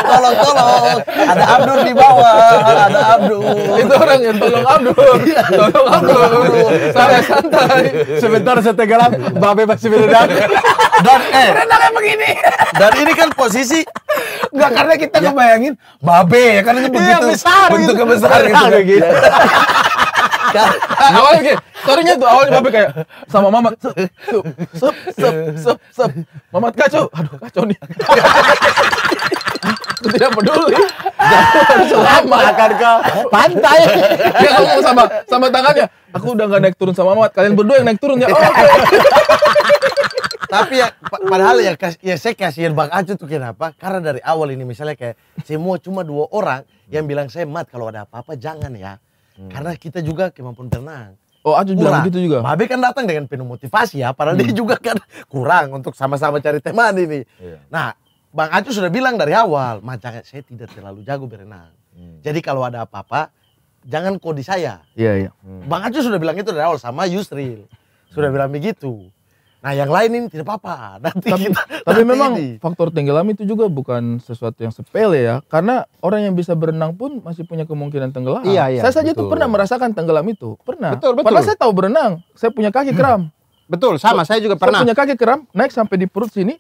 tolong tolong, ada Abdur di bawah, ada Abdur. Itu orang yang tolong Abdur, iya. tolong Abdur. Santai santai, sebentar saya tenggelam, babe masih berdiri. Dan eh, renangnya begini. Dan ini kan posisi Enggak karena kita ya. ngebayangin babe ya karena itu iya, begitu. ya, besar bentuknya gitu. besar gitu. Kan. gitu. Iya. Nah, awalnya gini, sorrynya tuh awalnya babe kayak sama Mamat, sup, sup, sup, sup, sup, sup. Mamat kacau, aduh kacau nih. Aku tidak peduli. Selama akan ke pantai. Dia ngomong sama sama tangannya. Aku udah gak naik turun sama Mamat. Kalian berdua yang naik turun ya. Oh, okay. Tapi ya padahal ya, ya saya kasihin Bang Acu tuh kenapa? Karena dari awal ini misalnya kayak semua cuma dua orang yang bilang saya mat kalau ada apa-apa jangan ya. Hmm. Karena kita juga kemampuan berenang. Oh, Ajun bilang begitu juga. Mabe kan datang dengan penuh motivasi ya, padahal hmm. dia juga kan kurang untuk sama-sama cari teman ini. Yeah. Nah, Bang Acu sudah bilang dari awal, macam saya tidak terlalu jago berenang. Hmm. Jadi kalau ada apa-apa, jangan kode saya. Iya, iya. Hmm. Bang Acu sudah bilang itu dari awal sama Yusril. Sudah hmm. bilang begitu. Nah yang lain ini tidak apa-apa. Nanti tapi, kita, tapi nanti memang ini. faktor tenggelam itu juga bukan sesuatu yang sepele ya. Karena orang yang bisa berenang pun masih punya kemungkinan tenggelam. Iya, iya, saya saja betul. tuh pernah merasakan tenggelam itu. Pernah. Betul, betul. Padahal saya tahu berenang. Saya punya kaki hmm. kram. betul, sama. Saya juga pernah. Saya punya kaki kram, naik sampai di perut sini,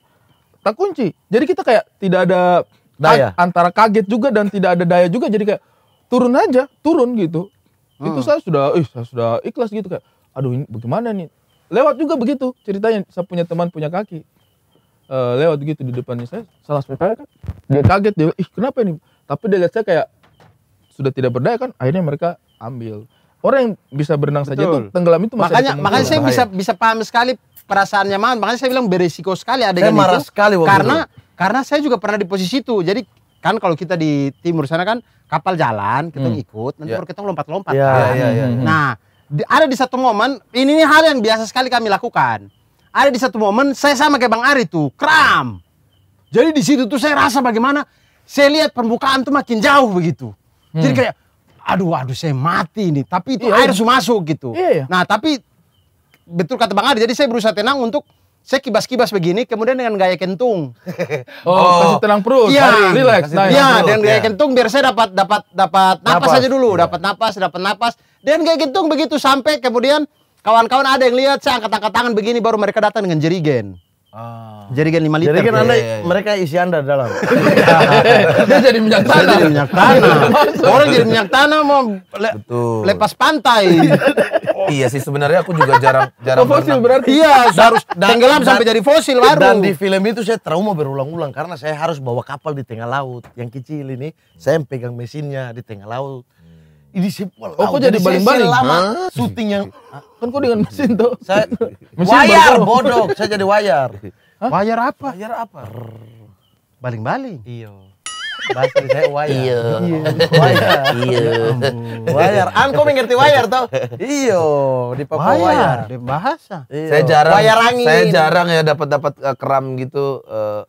tak kunci. Jadi kita kayak tidak ada daya. antara kaget juga dan tidak ada daya juga. Jadi kayak turun aja, turun gitu. Hmm. Itu saya sudah, ih saya sudah ikhlas gitu kayak. Aduh ini bagaimana nih lewat juga begitu ceritanya saya punya teman punya kaki uh, lewat gitu di depannya saya salah sepeda kan dia hmm. kaget dia ih kenapa ini tapi dia lihat saya kayak sudah tidak berdaya kan akhirnya mereka ambil orang yang bisa berenang Betul. saja tuh tenggelam itu masih makanya makanya saya bisa bisa paham sekali perasaannya man makanya saya bilang beresiko sekali ada yang marah itu, sekali waktu karena itu. karena saya juga pernah di posisi itu jadi kan kalau kita di timur sana kan kapal jalan kita hmm. ikut nanti yeah. baru kita lompat-lompat yeah, kan. yeah, yeah, yeah. nah, ya, ya, ya. Hmm, hmm, nah ada di satu momen ini ini hal yang biasa sekali kami lakukan ada di satu momen saya sama kayak Bang Ari tuh kram jadi di situ tuh saya rasa bagaimana saya lihat permukaan tuh makin jauh begitu hmm. jadi kayak aduh aduh saya mati nih tapi itu iya, iya. air iya. masuk gitu iya, iya. nah tapi betul kata Bang Ari jadi saya berusaha tenang untuk saya kibas-kibas begini, kemudian dengan gaya kentung. Oh, oh, kasih tenang perut, iya, relax. Iya, dengan gaya iya. kentung biar saya dapat dapat dapat napas, napas aja dulu, iya. dapat napas, dapat napas. Dan kayak gitu begitu sampai kemudian kawan-kawan ada yang lihat saya angkat-angkat tangan begini baru mereka datang dengan jerigen. Ah. Jerigen 5 liter. Jerigen iya, Anda ya, ya, ya. mereka isi Anda dalam. Dia jadi minyak tanah. jadi minyak tanah. Orang jadi minyak tanah mau le Betul. lepas pantai. iya sih sebenarnya aku juga jarang jarang oh, fosil berarti. Iya, harus tenggelam sampai jadi fosil baru. Dan di film itu saya trauma berulang-ulang karena saya harus bawa kapal di tengah laut yang kecil ini. Saya pegang mesinnya di tengah laut. Ini sipol. Oh, kok jadi baling-baling? Lama syuting yang kan kok dengan mesin tuh. Saya mesin wayar bodoh, saya jadi wayar. Hah? Wayar apa? Wayar apa? Baling-baling. Iya. Baterai saya wayar. Iya. iya. Wayar. Iya. Ya wayar. kok mengerti wayar tuh. Iyo, di Papua wayar. wayar. Di bahasa. Iyo. Saya jarang. Wayar angin. Saya jarang ya dapat dapat uh, eh, keram gitu. Uh,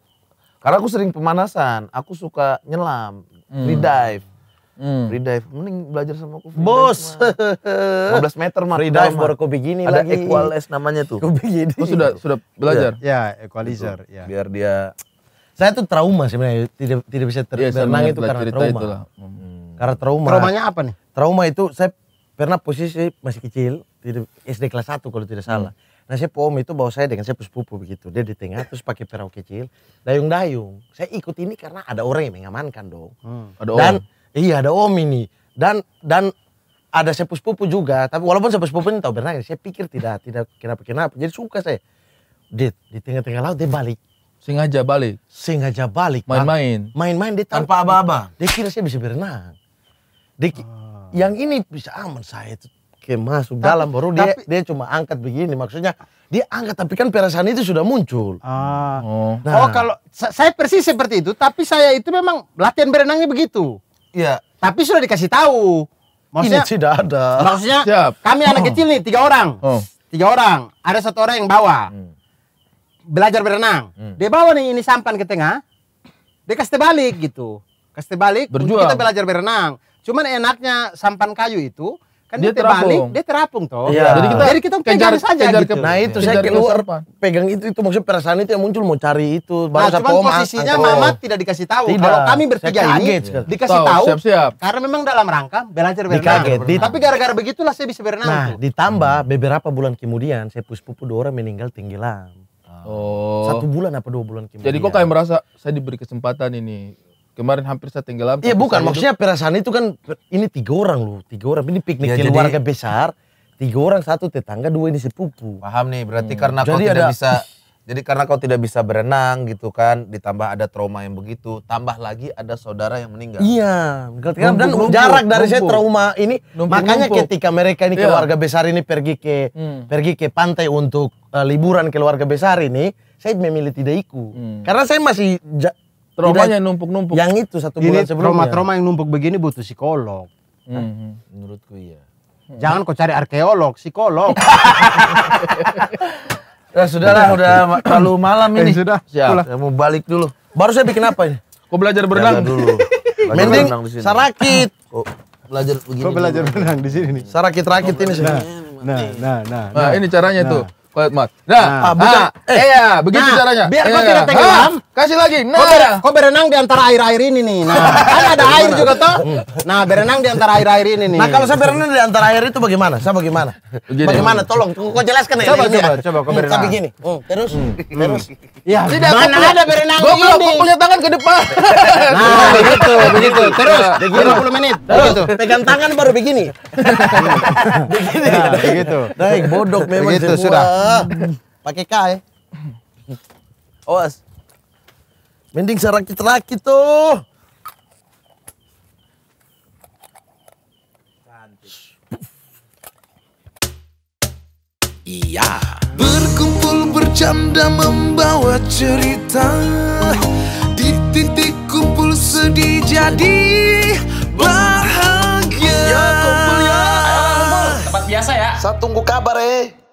karena aku sering pemanasan. Aku suka nyelam, hmm. free dive Hmm. Free dive, mending belajar sama aku. Bos. Dive, 15 meter mah. Free dive baru aku begini Ada lagi. Ada equalize namanya tuh. Aku begini. Oh, sudah sudah belajar? Iya. Ya, equalizer. Gitu. Ya. Biar dia. Saya tuh trauma sebenarnya, tidak tidak bisa ter ya, berenang itu karena trauma. Hmm. hmm. Karena trauma. Traumanya apa nih? Trauma itu saya pernah posisi masih kecil, tidak SD kelas 1 kalau tidak salah. Hmm. Nah saya pom itu bawa saya dengan saya sepupu begitu. Dia di tengah terus pakai perahu kecil, dayung-dayung. Saya ikut ini karena ada orang yang mengamankan dong. Hmm. Ada Dan orang. Iya ada Om ini dan dan ada sepupu-sepupu juga, tapi walaupun sepupu-sepupu ini tahu berenang, saya pikir tidak tidak kenapa-kenapa. Jadi suka saya. di di tengah-tengah laut dia balik. Sengaja balik. Sengaja balik. Main-main. Main-main dia tanpa apa-apa. Dia kira saya bisa berenang. Dia, ah. yang ini bisa aman saya itu kayak masuk tapi, dalam baru dia dia cuma angkat begini maksudnya dia angkat tapi kan perasaan itu sudah muncul. Ah. Oh. Nah, oh kalau saya persis seperti itu tapi saya itu memang latihan berenangnya begitu. Iya. Tapi sudah dikasih tahu. Maksudnya ini tidak ada. Maksudnya Siap. kami anak hmm. kecil nih tiga orang. Oh. Tiga orang. Ada satu orang yang bawa. Hmm. Belajar berenang. Hmm. Dia bawa nih ini sampan ke tengah. Dia kasih balik gitu. Kasih balik. Berjuang. Kita belajar berenang. Cuman enaknya sampan kayu itu kan dia, terapung. dia terapung toh. Ya. Jadi kita, Jadi kita kejar, kejar saja kejar gitu. nah itu nah, saya keluar pegang itu itu maksud perasaan itu yang muncul mau cari itu. Baru nah, cuman posisinya posisinya Mama tidak dikasih tahu. Tidak. Kalau kami bertiga ini dikasih tahu. tahu siap, siap. Karena memang dalam rangka belajar berenang. di... Tapi gara-gara begitulah saya bisa berenang. Nah, tuh. ditambah beberapa bulan kemudian saya pupu dua orang meninggal tenggelam. Oh. Satu bulan apa dua bulan kemudian. Jadi kok kayak merasa saya diberi kesempatan ini kemarin hampir saya tenggelam. Iya bukan, maksudnya hidup. perasaan itu kan ini tiga orang loh, tiga orang ini piknik ya, keluarga jadi, besar, tiga orang satu tetangga dua ini sepupu. Paham nih, berarti hmm. karena jadi kau ada, tidak bisa, jadi karena kau tidak bisa berenang gitu kan, ditambah ada trauma yang begitu, tambah lagi ada saudara yang meninggal. Iya, ketika dan lumpur, jarak dari saya trauma ini, lumpur, makanya lumpur. ketika mereka ini iya. keluarga besar ini pergi ke hmm. pergi ke pantai untuk uh, liburan keluarga besar ini, saya memilih tidak ikut, hmm. karena saya masih trauma yang numpuk-numpuk. Yang itu satu bulan sebelumnya. Trauma-trauma yang numpuk begini butuh psikolog. Mm -hmm. Menurutku iya. Jangan kau cari arkeolog, psikolog. ya sudahlah, sudah terlalu malam ini. Eh, sudah. Siap. Saya mau balik dulu. Baru saya bikin apa ini? Kau belajar berenang dulu. Mending sarakit. Oh, belajar begini. Kau belajar berenang di sini nih. Sarakit-rakit ini sih. Nah, nah, nah, nah, nah. ini caranya tuh. kau lihat mat. nah, nah, ah, Eh, iya, begitu caranya. Biar kau tidak tenggelam. Kasih lagi. Nah, kok, ber kok berenang di antara air-air ini nih. Nah, kan ada air juga toh. Hmm. Nah, berenang di antara air-air ini nih. Nah, kalau saya berenang di antara air itu bagaimana? Saya bagaimana? Gini. Bagaimana? Tolong kau jelaskan ya. Coba, coba, ya. coba kau hmm, berenang. Tapi gini. Hmm. Terus, hmm. terus. Hmm. Ya, Tidak, mana ada berenang gua ini? Gue punya tangan ke depan. Nah, begitu, begitu. Terus, nah, begitu. 50 menit. Terus, begitu. pegang tangan baru begini. begini. Nah, nah begitu. Baik, bodoh memang begitu, semua. Sudah. Pakai K ya. Oh, Mending saya rakit tuh. Iya. Berkumpul bercanda membawa cerita Di titik kumpul sedih jadi bahagia Ya kumpul ya Tempat biasa ya Saya tunggu kabar eh